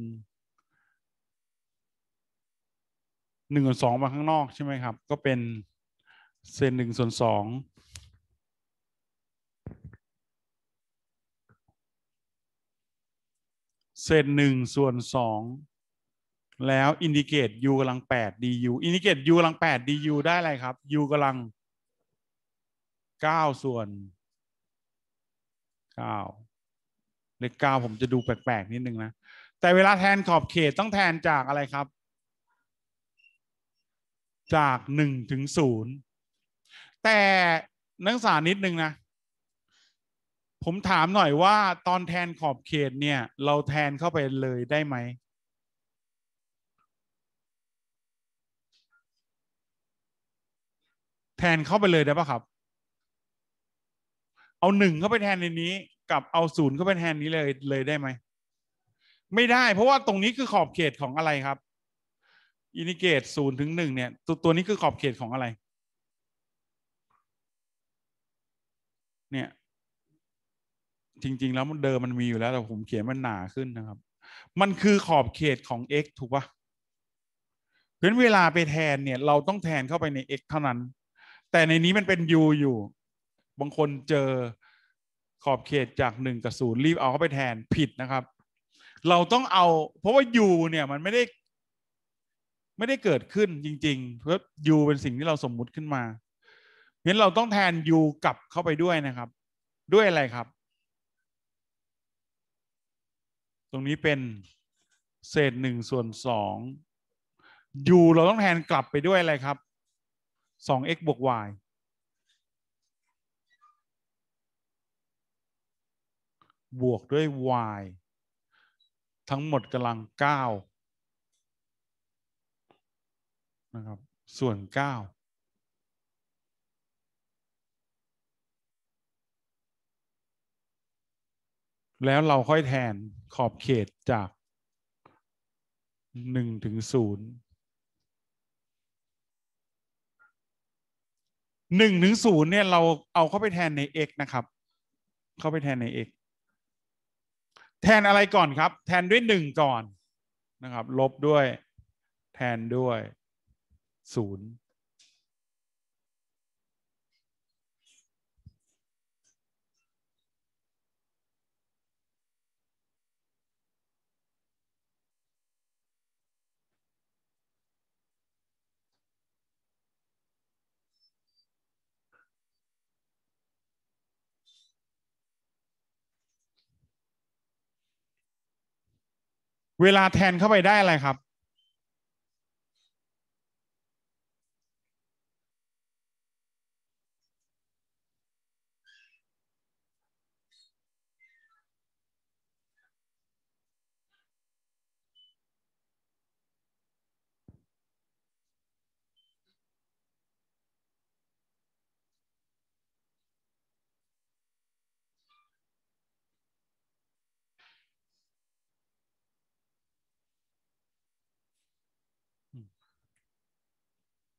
หนึ่งส่วนสองมาข้างนอกใช่ไหมครับก็เป็น เซนหนึ่งส่วนสองเซนหนึ่งส่วนสองแล้วอินดิเกต u กำลังแปด du อินดิเกต u กำลังแปด du ได้อะไรครับ u กำลังเก้าส่วนเก้าเลขเก้าผมจะดูแปลกๆ นิดนึงนะ แต่เวลาแทนขอบเขตต้องแทนจากอะไรครับ จากหนึ่งถึงศูนย์แต่นักศึกษานิดนึงนะ ผมถามหน่อยว่าตอนแทนขอบเขตเนี่ย เราแทนเข้าไปเลยได้ไหม แทนเข้าไปเลยได้ปะครับ เอาหนึ่งเข้าไปแทนในนี้กับเอาศูนย์เข้าไปแทนนี้เลยเลยได้ไหมไม่ได้ เพราะว่าตรงนี้คือขอบเขตของอะไรครับ อินิเกตศูนย์ถึงหนึ่งเนี่ยตัวตัวนี้คือขอบเขตของอะไร เนี่ย จริง ๆ แล้วมันเดิมมันมีอยู่แล้วแต่ผมเขียนมันหนาขึ้นนะครับ มันคือขอบเขตของ x ถูกปะเพราะเวลาไปแทนเนี่ยเราต้องแทนเข้าไปใน x เท่านั้น แต่ในนี้มันเป็น u อยู่ บางคนเจอขอบเขตจากหนึ่งกับศูนย์รีบเอาเข้าไปแทนผิดนะครับ เราต้องเอาเพราะว่า u เนี่ยมัน ไม่ได้ไม่ได้เกิดขึ้นจริงๆ เพราะ u เป็นสิ่งที่เราสมมุติขึ้นมาเพราะนั้นเราต้องแทน u กลับเข้าไปด้วยนะครับ ด้วยอะไรครับ ตรงนี้เป็น เศษหนึ่งส่วนสอง u เราต้องแทนกลับไปด้วยอะไรครับ 2x บวก y บวก ด้วย y ทั้งหมดกำลัง 9 นะครับ ส่วน 9 แล้วเราค่อยแทนขอบเขตจาก 1 ถึง 0 1 ถึง 0 เนี่ย เราเอาเข้าไปแทนใน x นะครับ เข้าไปแทนใน x แทนอะไรก่อน ครับ แทนด้วยหนึ่งก่อน นะครับ ลบด้วยแทนด้วยศูนย์เวลาแทนเข้าไปได้อะไรครับ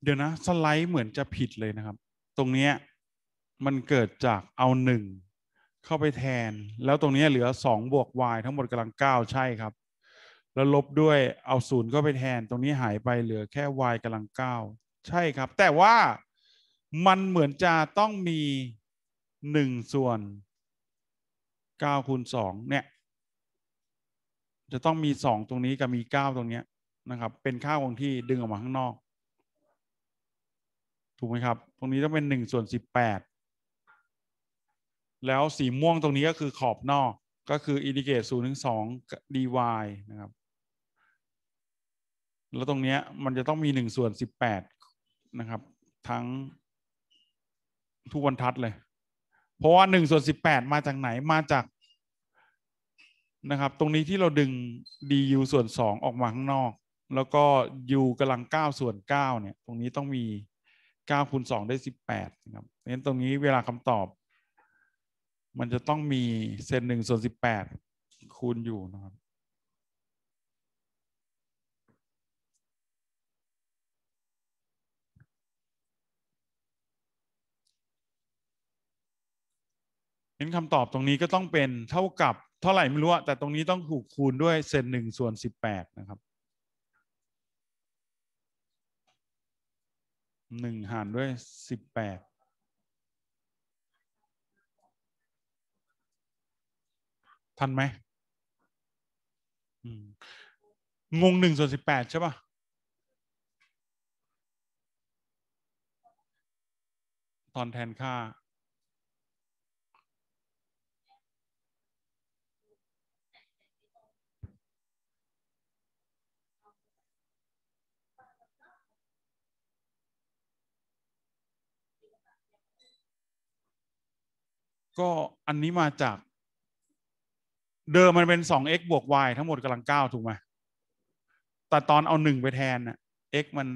เดี๋ยวนะสไลด์เหมือนจะผิดเลยนะครับ ตรงเนี้ยมันเกิดจากเอาหนึ่งเข้าไปแทน แล้วตรงนี้เหลือ2บวก y ทั้งหมดกำลัง 9 ใช่ครับ แล้วลบด้วยเอาศูนย์เข้าไปแทน ตรงนี้หายไปเหลือแค่ y กำลัง 9 ใช่ครับ แต่ว่ามันเหมือนจะต้องมี 1 ส่วน 9 คูณ2เนี่ย จะต้องมี 2 ตรงนี้กับมี 9 ตรงนี้นะครับ เป็นค่าคงที่ดึงออกมาข้างนอกถูกไหมครับตรงนี้ต้องเป็นหนึ่งส่วนสิบแปด แล้วสีม่วงตรงนี้ก็คือขอบนอก ก็คือ อินดิเกตศูนย์ถึงสองดีวนะครับ แล้วตรงนี้มันจะต้องมีหนึ่งส่วนสิบแปดนะครับ ทั้ง ทุกวันทัดเลย เพราะว่าหนึ่งส่วนสิบแปดมาจากไหน มาจากนะครับ ตรงนี้ที่เราดึง du ส่วนสองออกมาข้างนอก แล้วก็ u กำลังเก้าส่วนเก้าเนี่ย ตรงนี้ต้องมีเก้าคูณสองได้สิบแปดนะครับนั้นตรงนี้เวลาคำตอบ มันจะต้องมีเศษหนึ่งส่วนสิบแปดคูณอยู่นะครับเห็นคำตอบตรงนี้ก็ต้องเป็นเท่ากับเท่าไหร่ไม่รู้ แต่ตรงนี้ต้องถูกคูณด้วยเศษหนึ่งส่วนสิบแปดนะครับหนึ่งหารด้วยสิบแปด ทันไหมงงหนึ่งส่วนสิบแปดใช่ปะตอนแทนค่าก็อันนี้มาจาก เดิมมันเป็น 2x บวก y ทั้งหมดกำลัง 9 ถูกไหม แต่ตอนเอา 1 ไปแทนน่ะ x มัน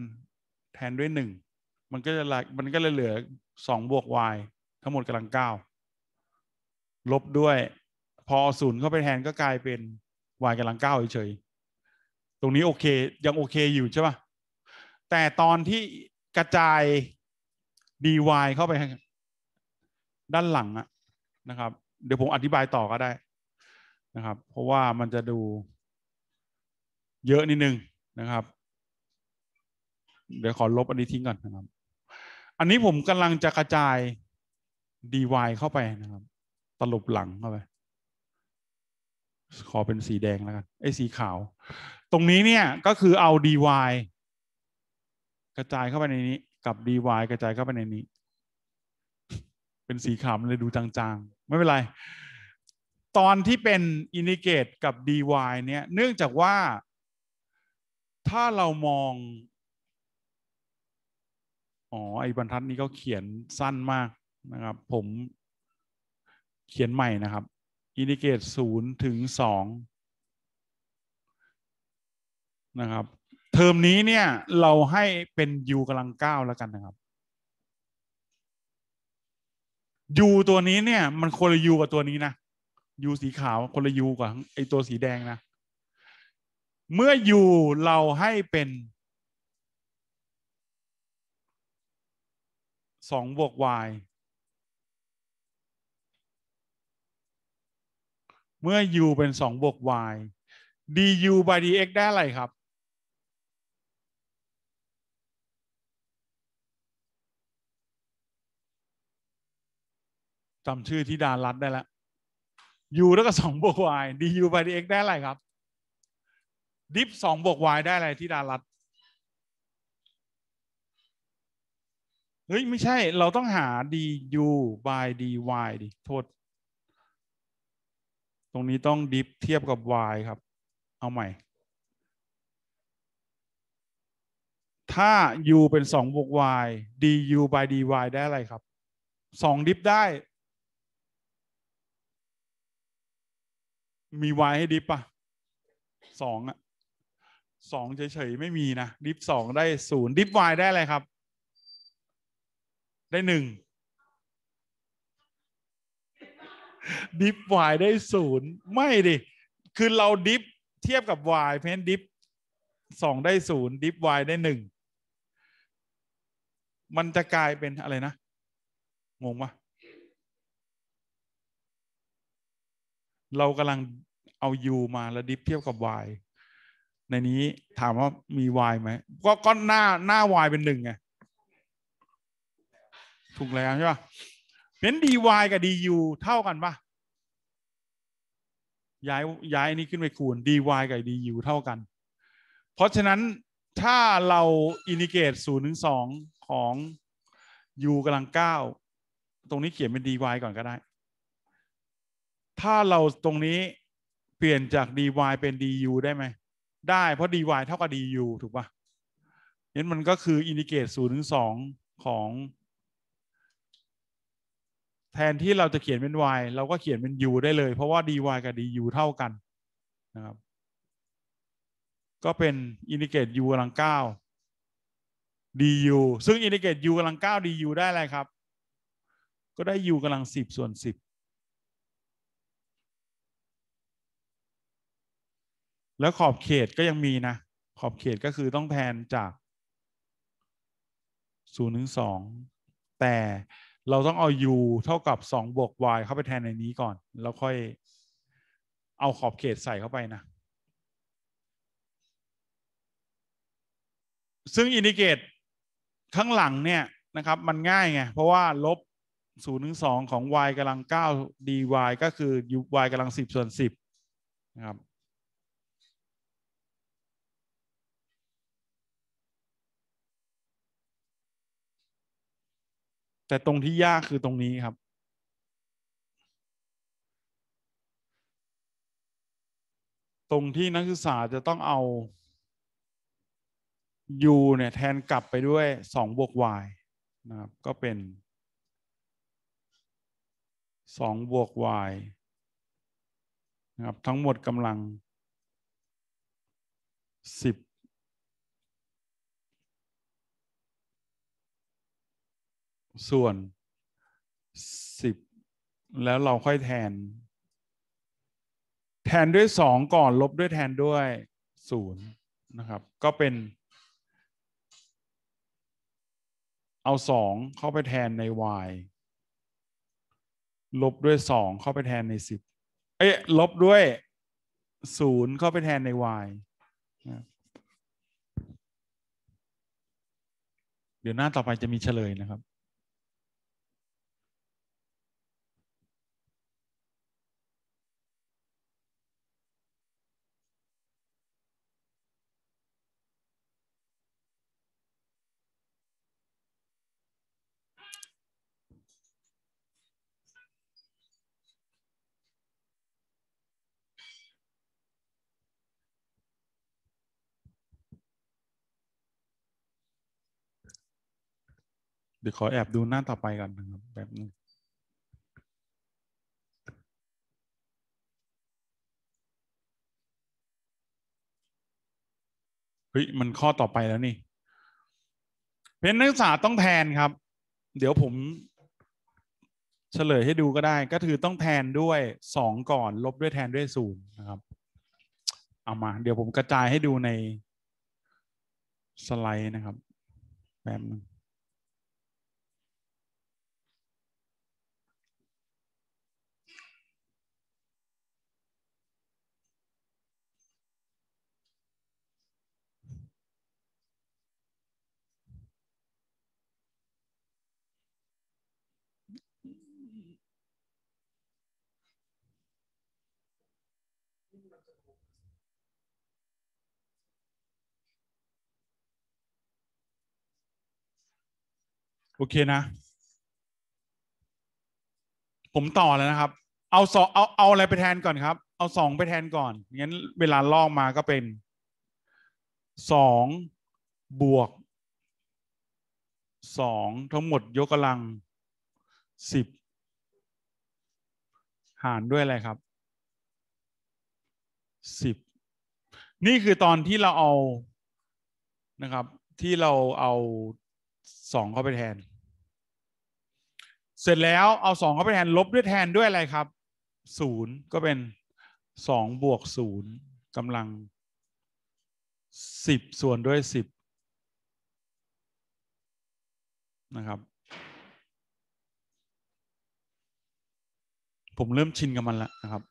แทนด้วย 1 มันก็จะมันก็เลยเหลือ 2 บวก y ทั้งหมดกำลัง 9 ลบด้วย พอศูนย์เข้าไปแทนก็กลายเป็น y กำลัง 9 เฉยๆ ตรงนี้โอเคยังโอเคอยู่ใช่ปะแต่ตอนที่กระจาย dy เข้าไปด้านหลังอะนะครับเดี๋ยวผมอธิบายต่อก็ได้นะครับ เพราะว่ามันจะดู เยอะนิดนึงนะครับ เดี๋ยวขอลบอันนี้ทิ้งก่อนนะครับอันนี้ผมกำลังจะกระจาย dy เข้าไปนะครับ ตลบหลังเข้าไป ขอเป็นสีแดงแล้วกันไอ้สีขาว ตรงนี้เนี่ย ก็คือเอา dy กระจายเข้าไปในนี้กับ dy กระจายเข้าไปในนี้เป็นสีขาวมันเลยดูจางๆ ไม่เป็นไร ตอนที่เป็นอินิเกตกับ dy เนี่ย เนื่องจากว่าถ้าเรามอง อ๋อ ไอ้บรรทัดนี้เขาเขียนสั้นมากนะครับ ผมเขียนใหม่นะครับ อินิเกตศูนย์ถึงสองนะครับ เทอมนี้เนี่ยเราให้เป็น u กำลังเก้าแล้วกันนะครับยูตัวนี้เนี่ย มันคนละยูกับตัวนี้นะยูสีขาวคนละยูกับไอตัวสีแดงนะ เมื่อยูเราให้เป็นสองบวก y เมื่อ u เป็นสองบวก y du by dx ได้อะไรครับจำชื่อที่ดารัดได้แล้วยูแล้วก็สองบวกวายดียูไปดีเอ็กได้อะไรครับ ดิฟสองบวกวายได้อะไรที่ดารัดเฮ้ยไม่ใช่เราต้องหา du by dy ดิโทษ ตรงนี้ต้องดิฟเทียบกับ y ครับ เอาใหม่ ถ้า u เป็น2บวก y du by dy ได้อะไรครับ 2 ดิฟได้มีวายให้ดิฟปะสองอะสองเฉยๆไม่มี นะ ดิฟสองได้ศูนย์ดิฟวายได้อะไรครับ ได้หนึ่ง ดิฟวายได้ศูนย์ไม่ดิ คือเราดิฟเทียบกับวายเพราะฉะนั้นดิฟสองได้ศูนย์ดิฟวายได้หนึ่ง มันจะกลายเป็นอะไรนะ งงปะเรากำลังเอายูมา แล้วดิฟเทียบ กับ y ในนี้ถามว่ามี y ไหม ก็ก็หน้าหน้า y เป็นหนึ่งไงถูกแล้วใช่ป่ะเป็น dy กับ du เท่ากันปะย้ายย้ายนี้ขึ้นไปคูณ dy กับ du เท่ากัน เพราะฉะนั้นถ้าเราอินิเกตศูนย์ถึงสองของ u กำลังเก้าตรงนี้เขียนเป็น dy ก่อน ก็ได้ถ้าเราตรงนี้เปลี่ยนจาก dy เป็น du ได้ไหม ได้ เพราะ dy เท่ากับ du ถูกปะนั้นมันก็คือ อินดิเกตศูนย์ถึงสองของแทนที่เราจะเขียนเป็น y เราก็เขียนเป็น u ได้เลย เพราะว่า dy กับ du เท่ากันนะครับ ก็เป็นอินดิเกต u กำลังเก้า du ซึ่งอินดิเกต u กำลังเก้า du ได้อะไรครับ ก็ได้ u กำลังสิบส่วนสิบแล้วขอบเขตก็ยังมีนะ ขอบเขตก็คือต้องแทนจาก0ูนย์งสองแต่เราต้องเอา u เท่ากับ 2 บวก y เข้าไปแทนในนี้ก่อน แล้วค่อยเอาขอบเขตใส่เข้าไปนะ ซึ่งอินดิเกตข้างหลังเนี่ยนะครับ มันง่ายไง เพราะว่าลบ0ูนย์งสองของ y กำลัง 9 dy ก็คือ u y กำลัง 10 ส่วน 10 นะครับแต่ตรงที่ยากคือตรงนี้ครับ ตรงที่นักศึกษาจะต้องเอา u เนี่ย แทนกลับไปด้วย2บวก y นะครับ ก็เป็น2บวก y นะครับ ทั้งหมดกำลัง 10ส่วนสิบแล้วเราค่อยแทน แทนด้วยสองก่อนลบด้วยแทนด้วยศูนย์นะครับ ก็เป็น เอาสองเข้าไปแทนใน y ลบด้วยสองเข้าไปแทนในสิบเอ๊ะลบด้วยศูนย์เข้าไปแทนใน y เดี๋ยวหน้าต่อไปจะมีเฉลยนะครับเดี๋ยวขอแอบดูหน้าต่อไปก่อนนะครับแบบนึงเฮ้ยมันข้อต่อไปแล้วนี่ เป็นนักศึกษาต้องแทนครับ เดี๋ยวผมเฉลยให้ดูก็ได้ ก็คือต้องแทนด้วยสองก่อน ลบด้วยแทนด้วยศูนย์นะครับ เอามา เดี๋ยวผมกระจายให้ดูในสไลด์นะครับแบบนึงโอเคนะ ผมต่อแล้วนะครับ เอาสองเอาเอาอะไรไปแทนก่อนครับ เอาสองไปแทนก่อนงั้นเวลาลอกมาก็เป็นสองบวกสองทั้งหมดยกกำลังสิบหารด้วยอะไรครับสิบนี่คือตอนที่เราเอานะครับ ที่เราเอาสองเข้าไปแทนเสร็จแล้วเอาสองเข้าไปแทนลบด้วยแทนด้วยอะไรครับศูนย์ก็เป็นสองบวกศูนย์กำลังสิบส่วนด้วยสิบนะครับ ผมเริ่มชินกับมันแล้วนะครับ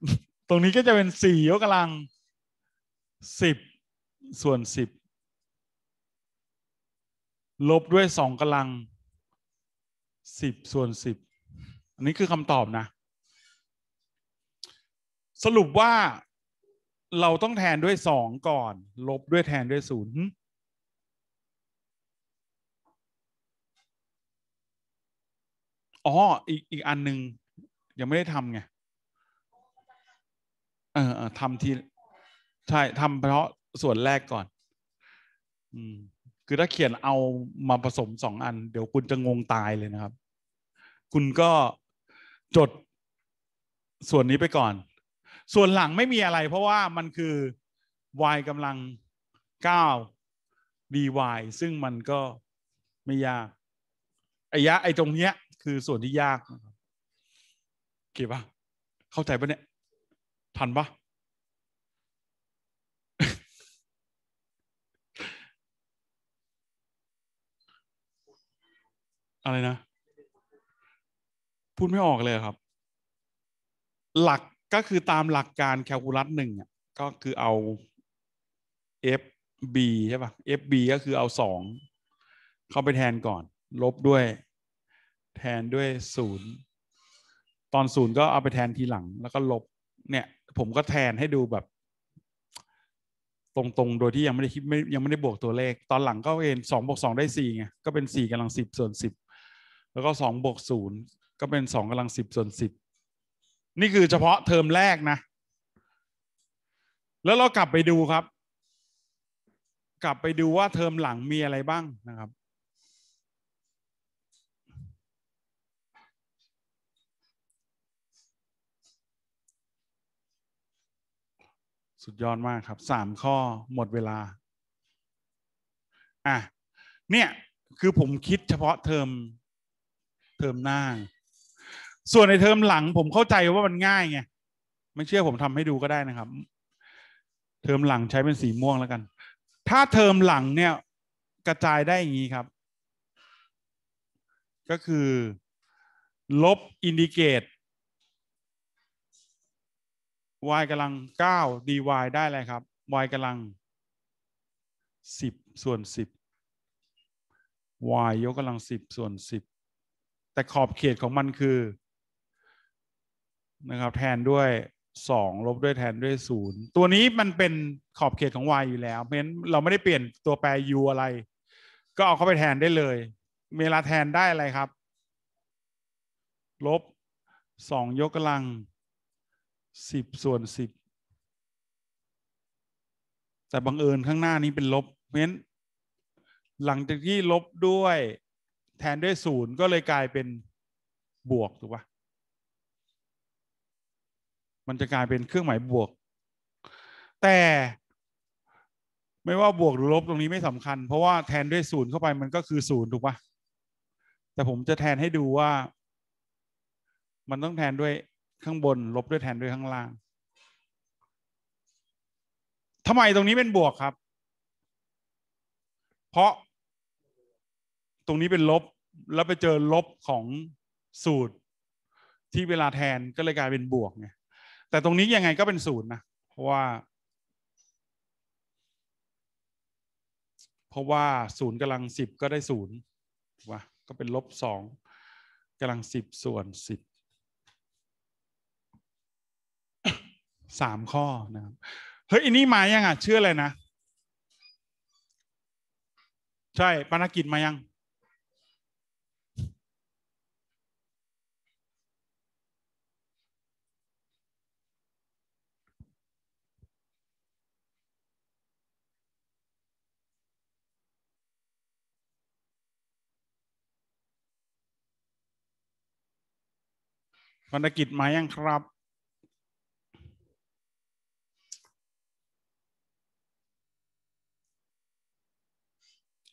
ตรงนี้ก็จะเป็นสี่ยกกำลังสิบส่วนสิบลบด้วยสองกำลังสิบส่วนสิบอันนี้คือคำตอบนะ สรุปว่าเราต้องแทนด้วยสองก่อน ลบด้วยแทนด้วยศูนย์อ๋ออีกอีกอันหนึ่งยังไม่ได้ทำไงเออทำทีใช่ทำเพราะส่วนแรกก่อน อืมคือถ้าเขียนเอามาผสมสองอัน เดี๋ยวคุณจะงงตายเลยนะครับ คุณก็จดส่วนนี้ไปก่อน ส่วนหลังไม่มีอะไรเพราะว่ามันคือ y กำลัง 9 dy ซึ่งมันก็ไม่ยากไอ้ยะไอ้ตรงเนี้ยคือส่วนที่ยากเข้าใจปะเนี่ยทันปะอะไรนะ พูดไม่ออกเลยครับ หลักก็คือตามหลักการแคลคูลัสหนึ่งก็คือเอา f b ใช่ปะ f b ก็คือเอาสองเข้าไปแทนก่อน ลบด้วยแทนด้วยศูนย์ตอนศูนย์ก็เอาไปแทนทีหลังแล้วก็ลบเนี่ย ผมก็แทนให้ดูแบบ ตรงๆโดยที่ยังไม่ได้คิดไม่ยังไม่ได้บวกตัวเลขตอนหลังก็เห็นสองบวกสองได้สี่ไงก็เป็นสี่กำลังสิบส่วนสิบแล้วก็สองบวกศูนย์ก็เป็นสองกำลังสิบส่วนสิบนี่คือเฉพาะเทอมแรกนะ แล้วเรากลับไปดูครับ กลับไปดูว่าเทอมหลังมีอะไรบ้างนะครับ สุดยอดมากครับสามข้อหมดเวลาอ่ะเนี่ยคือผมคิดเฉพาะเทอมเทอมหน้า ส่วนในเทอมหลังผมเข้าใจว่ามันง่ายไง ไม่เชื่อผมทำให้ดูก็ได้นะครับ เทอมหลังใช้เป็นสีม่วงแล้วกัน ถ้าเทอมหลังเนี่ย กระจายได้ อย่างนี้ ครับ ก็คือลบอินดิเกต y กำลัง 9 dy ได้เลยครับ y กำลัง 10 ส่วน 10 y ยกกำลัง 10 ส่วน 10แต่ขอบเขตของมันคือนะครับแทนด้วย 2 ลบด้วยแทนด้วย 0 ตัวนี้มันเป็นขอบเขตของ y อยู่แล้วเพราะฉะนั้น เราไม่ได้เปลี่ยนตัวแปร u อะไร ก็เอาเข้าไปแทนได้เลยเวลาแทนได้อะไรครับ ลบ 2 ยกกำลัง 10 ส่วน 10 แต่บังเอิญข้างหน้านี้เป็นลบเพราะฉะนั้น หลังจากที่ลบด้วยแทนด้วยศูนย์ก็เลยกลายเป็นบวกถูกปะมันจะกลายเป็นเครื่องหมายบวก แต่ไม่ว่าบวก หรือลบตรงนี้ไม่สำคัญเพราะว่าแทนด้วยศูนย์เข้าไปมันก็คือศูนย์ถูกปะแต่ผมจะแทนให้ดูว่า มันต้องแทนด้วย ข้างบนลบด้วยแทนด้วยข้างล่างทำไมตรงนี้เป็นบวกครับ เพราะตรงนี้เป็นลบแล้วไปเจอลบของสูตรที่เวลาแทนก็เลยกลายเป็นบวกไงแต่ตรงนี้ยังไงก็เป็นศูนย์นะ เพราะว่า เพราะว่าศูนย์กำลังสิบก็ได้ศูนย์วะก็เป็นลบสองกำลังสิบส่วนสิบสามข้อนะครับเฮ้ยอันนี้มายังอ่ะเชื่ออะไรนะ ใช่ปนกิจมายังพัรธกิจมายังครับ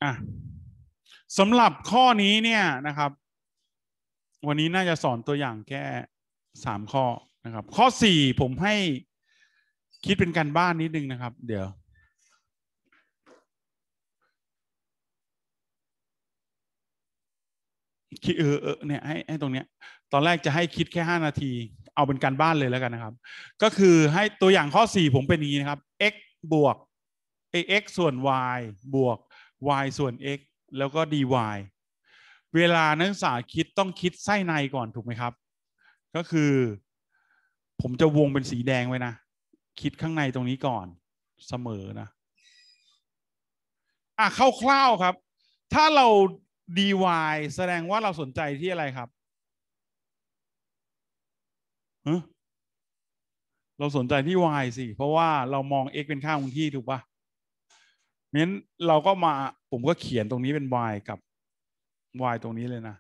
อ่ะสำหรับข้อนี้เนี่ยนะครับ วันนี้น่าจะสอนตัวอย่างแค่สามข้อนะครับ ข้อสี่ผมให้คิดเป็นการบ้านนิดนึงนะครับ เดี๋ยวคิดเออเนี่ยให้ให้ตรงเนี้ยตอนแรกจะให้คิดแค่ 5 นาที เอาเป็นการบ้านเลยแล้วกันนะครับ ก็คือให้ตัวอย่างข้อ 4 ผมเป็นอย่างนี้นะครับ x บวก x ส่วน y บวก y ส่วน x แล้วก็ dy เวลานักศึกษาคิดต้องคิดไส้ในก่อนถูกไหมครับ ก็คือผมจะวงเป็นสีแดงไว้นะ คิดข้างในตรงนี้ก่อนเสมอนะ อ่ะคร่าวๆครับ ถ้าเราดีแสดงว่าเราสนใจที่อะไรครับเราสนใจที่ y สิ เพราะว่าเรามอง x เป็นค่าคงที่ถูกปะงั้นเราก็มาผมก็เขียนตรงนี้เป็น y กับ y ตรงนี้เลยนะ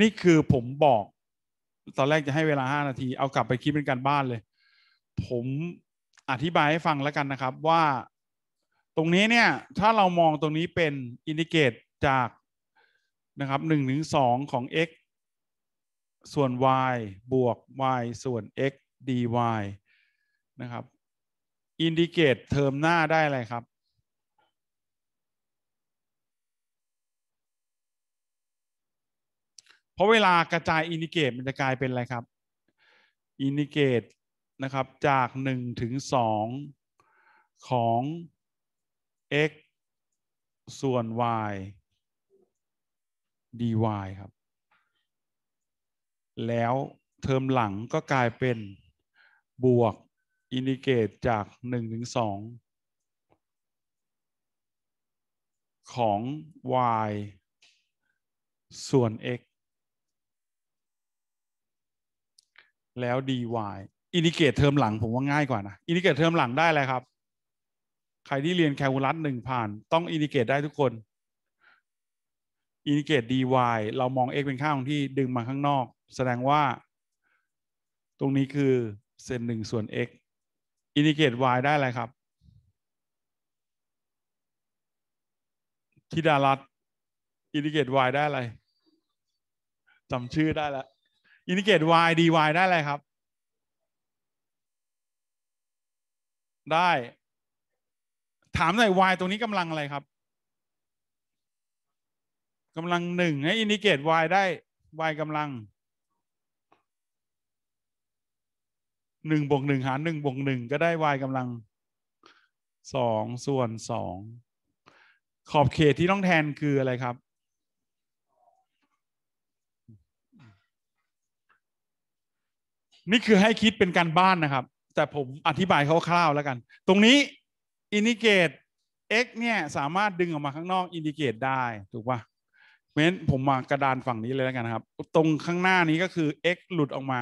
นี่คือผมบอกตอนแรกจะให้เวลาห้านาทีเอากลับไปคิดเป็นการบ้านเลย ผมอธิบายให้ฟังแล้วกันนะครับ ว่าตรงนี้เนี่ย ถ้าเรามองตรงนี้เป็นอินดิเกตจาก นะครับหนึ่งถึงสองของ x ส่วน y บวก y ส่วน x dy นะครับอินดิเกตเทอมหน้าได้อะไรครับเพราะเวลากระจายอินดิเกตมันจะกลายเป็นอะไรครับ อินดิเกตนะครับจาก1ถึง2 ของ x ส่วน y dy ครับ แล้วเทอมหลังก็กลายเป็นบวกอินทิเกตจาก1ถึง2 ของ y ส่วน x แล้ว dy อินทิเกตเทอมหลัง ผมว่าง่ายกว่านะ อินทิเกตเทอมหลังได้เลยครับครที่เรียนแคลคูลัสหนึ่งผ่านต้องอินทิเกตได้ทุกคน อินทิเกต dy เรามอง x เป็นค่าของที่ดึงมาข้างนอก แสดงว่า ตรงนี้คือเซนหนึ่งส่วน x อินทิเกต y ได้อะไรครับทิดารัตอินทิเกต y ได้อะไรจำชื่อได้แล้วอินทิเกต y dy ได้อะไรครับ ได้ถามหน่อย y ตรงนี้กำลังอะไรครับ กำลังหนึ่งให้ อินดิเกต y ได้ y กำลังหนึ่งบวกหนึ่งหารหนึ่งบวกหนึ่งก็ได้ y กำลังสองส่วนสองขอบเขตที่ต้องแทนคืออะไรครับ นี่คือให้คิดเป็นการบ้านนะครับ แต่ผมอธิบายคร่าวๆแล้วกัน ตรงนี้อินดิเกต x เนี่ย สามารถดึงออกมาข้างนอกอินดิเกตได้ถูกปะเพราะฉะนั้น ผมมากระดานฝั่งนี้เลยแล้วกันครับ ตรงข้างหน้านี้ก็คือ x หลุดออกมา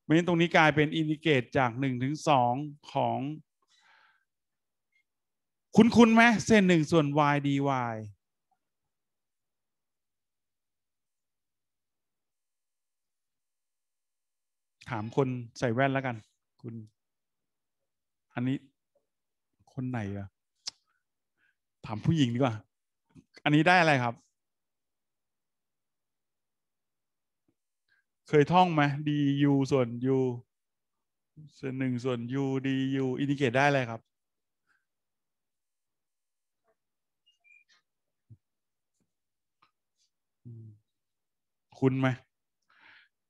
เพราะฉะนั้นตรงนี้กลายเป็นอินดิเกตจาก1ถึง2ของ คุ้นคุ้นไหมเส้นหนึ่งส่วน y dy ถามคนใส่แว่น แล้วกัน คุณ อันนี้คนไหนอะถามผู้หญิงดีกว่า อันนี้ได้อะไรครับ เคยท่องไหม du ส่วน u ส่วนหนึ่งส่วน u du อินทิเกตได้อะไรครับ คุณไหม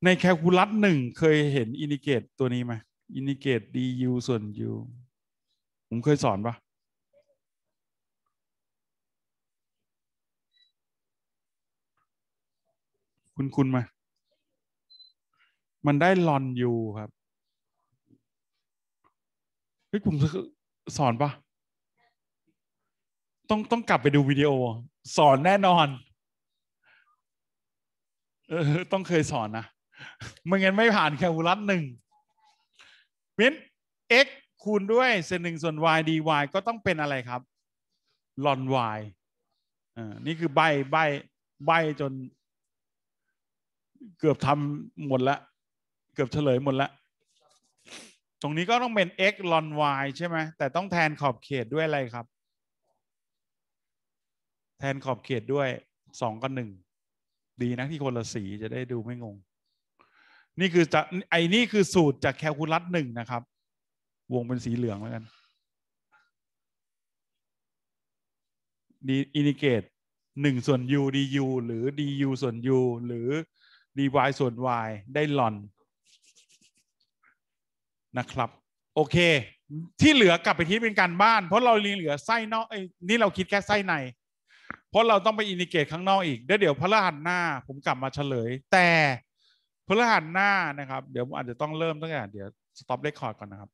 ในแคลคูลัสหนึ่งเคยเห็นอินทิเกตตัวนี้ไหมอินทิเกต du ส่วน u ผมเคยสอนปะคุณคุณมามันได้ลอนอยู่ ครับเฮ้ยผมสอนปะต้องต้องกลับไปดูวิดีโอ สอนแน่นอน เออต้องเคยสอนนะไม่งั้น ไม่ผ่านแค่วูลัสหนึ่งมิ้น x คูณด้วยเซนหนึ่งส่วน y dy ก็ต้องเป็นอะไรครับลอน y อ่านี่คือใบใบใบจนเกือบทำหมดละเกือบเฉลยหมดละตรงนี้ก็ต้องเป็น x ลอน y ใช่ไหมแต่ต้องแทนขอบเขตด้วยอะไรครับ แทนขอบเขตด้วยสองกับหนึ่งดีนะที่คนละสี จะได้ดูไม่งง นี่คือจะไอ้นี่คือสูตรจากแคลคูลัสหนึ่งนะครับวงเป็นสีเหลืองแล้วกัน ดีอินิเกตหนึ่งส่วน u du หรือ du ส่วน u หรือ dy ส่วน y ได้หลอนนะครับโอเค ที่เหลือกลับไปที่เป็นการบ้าน เพราะเราเหลือไส้นอกไอ้นี่เราคิดแค่ไส้ใน เพราะเราต้องไปอินิเกตข้างนอกอีกเดี๋ยวเดี๋ยวพระรหัสหน้าผมกลับมาเฉลย แต่พระรหัสหน้านะครับเดี๋ยวผมอาจจะต้องเริ่มตั้งแต่เดี๋ยวสต็อปเรคคอร์ดก่อนนะครับ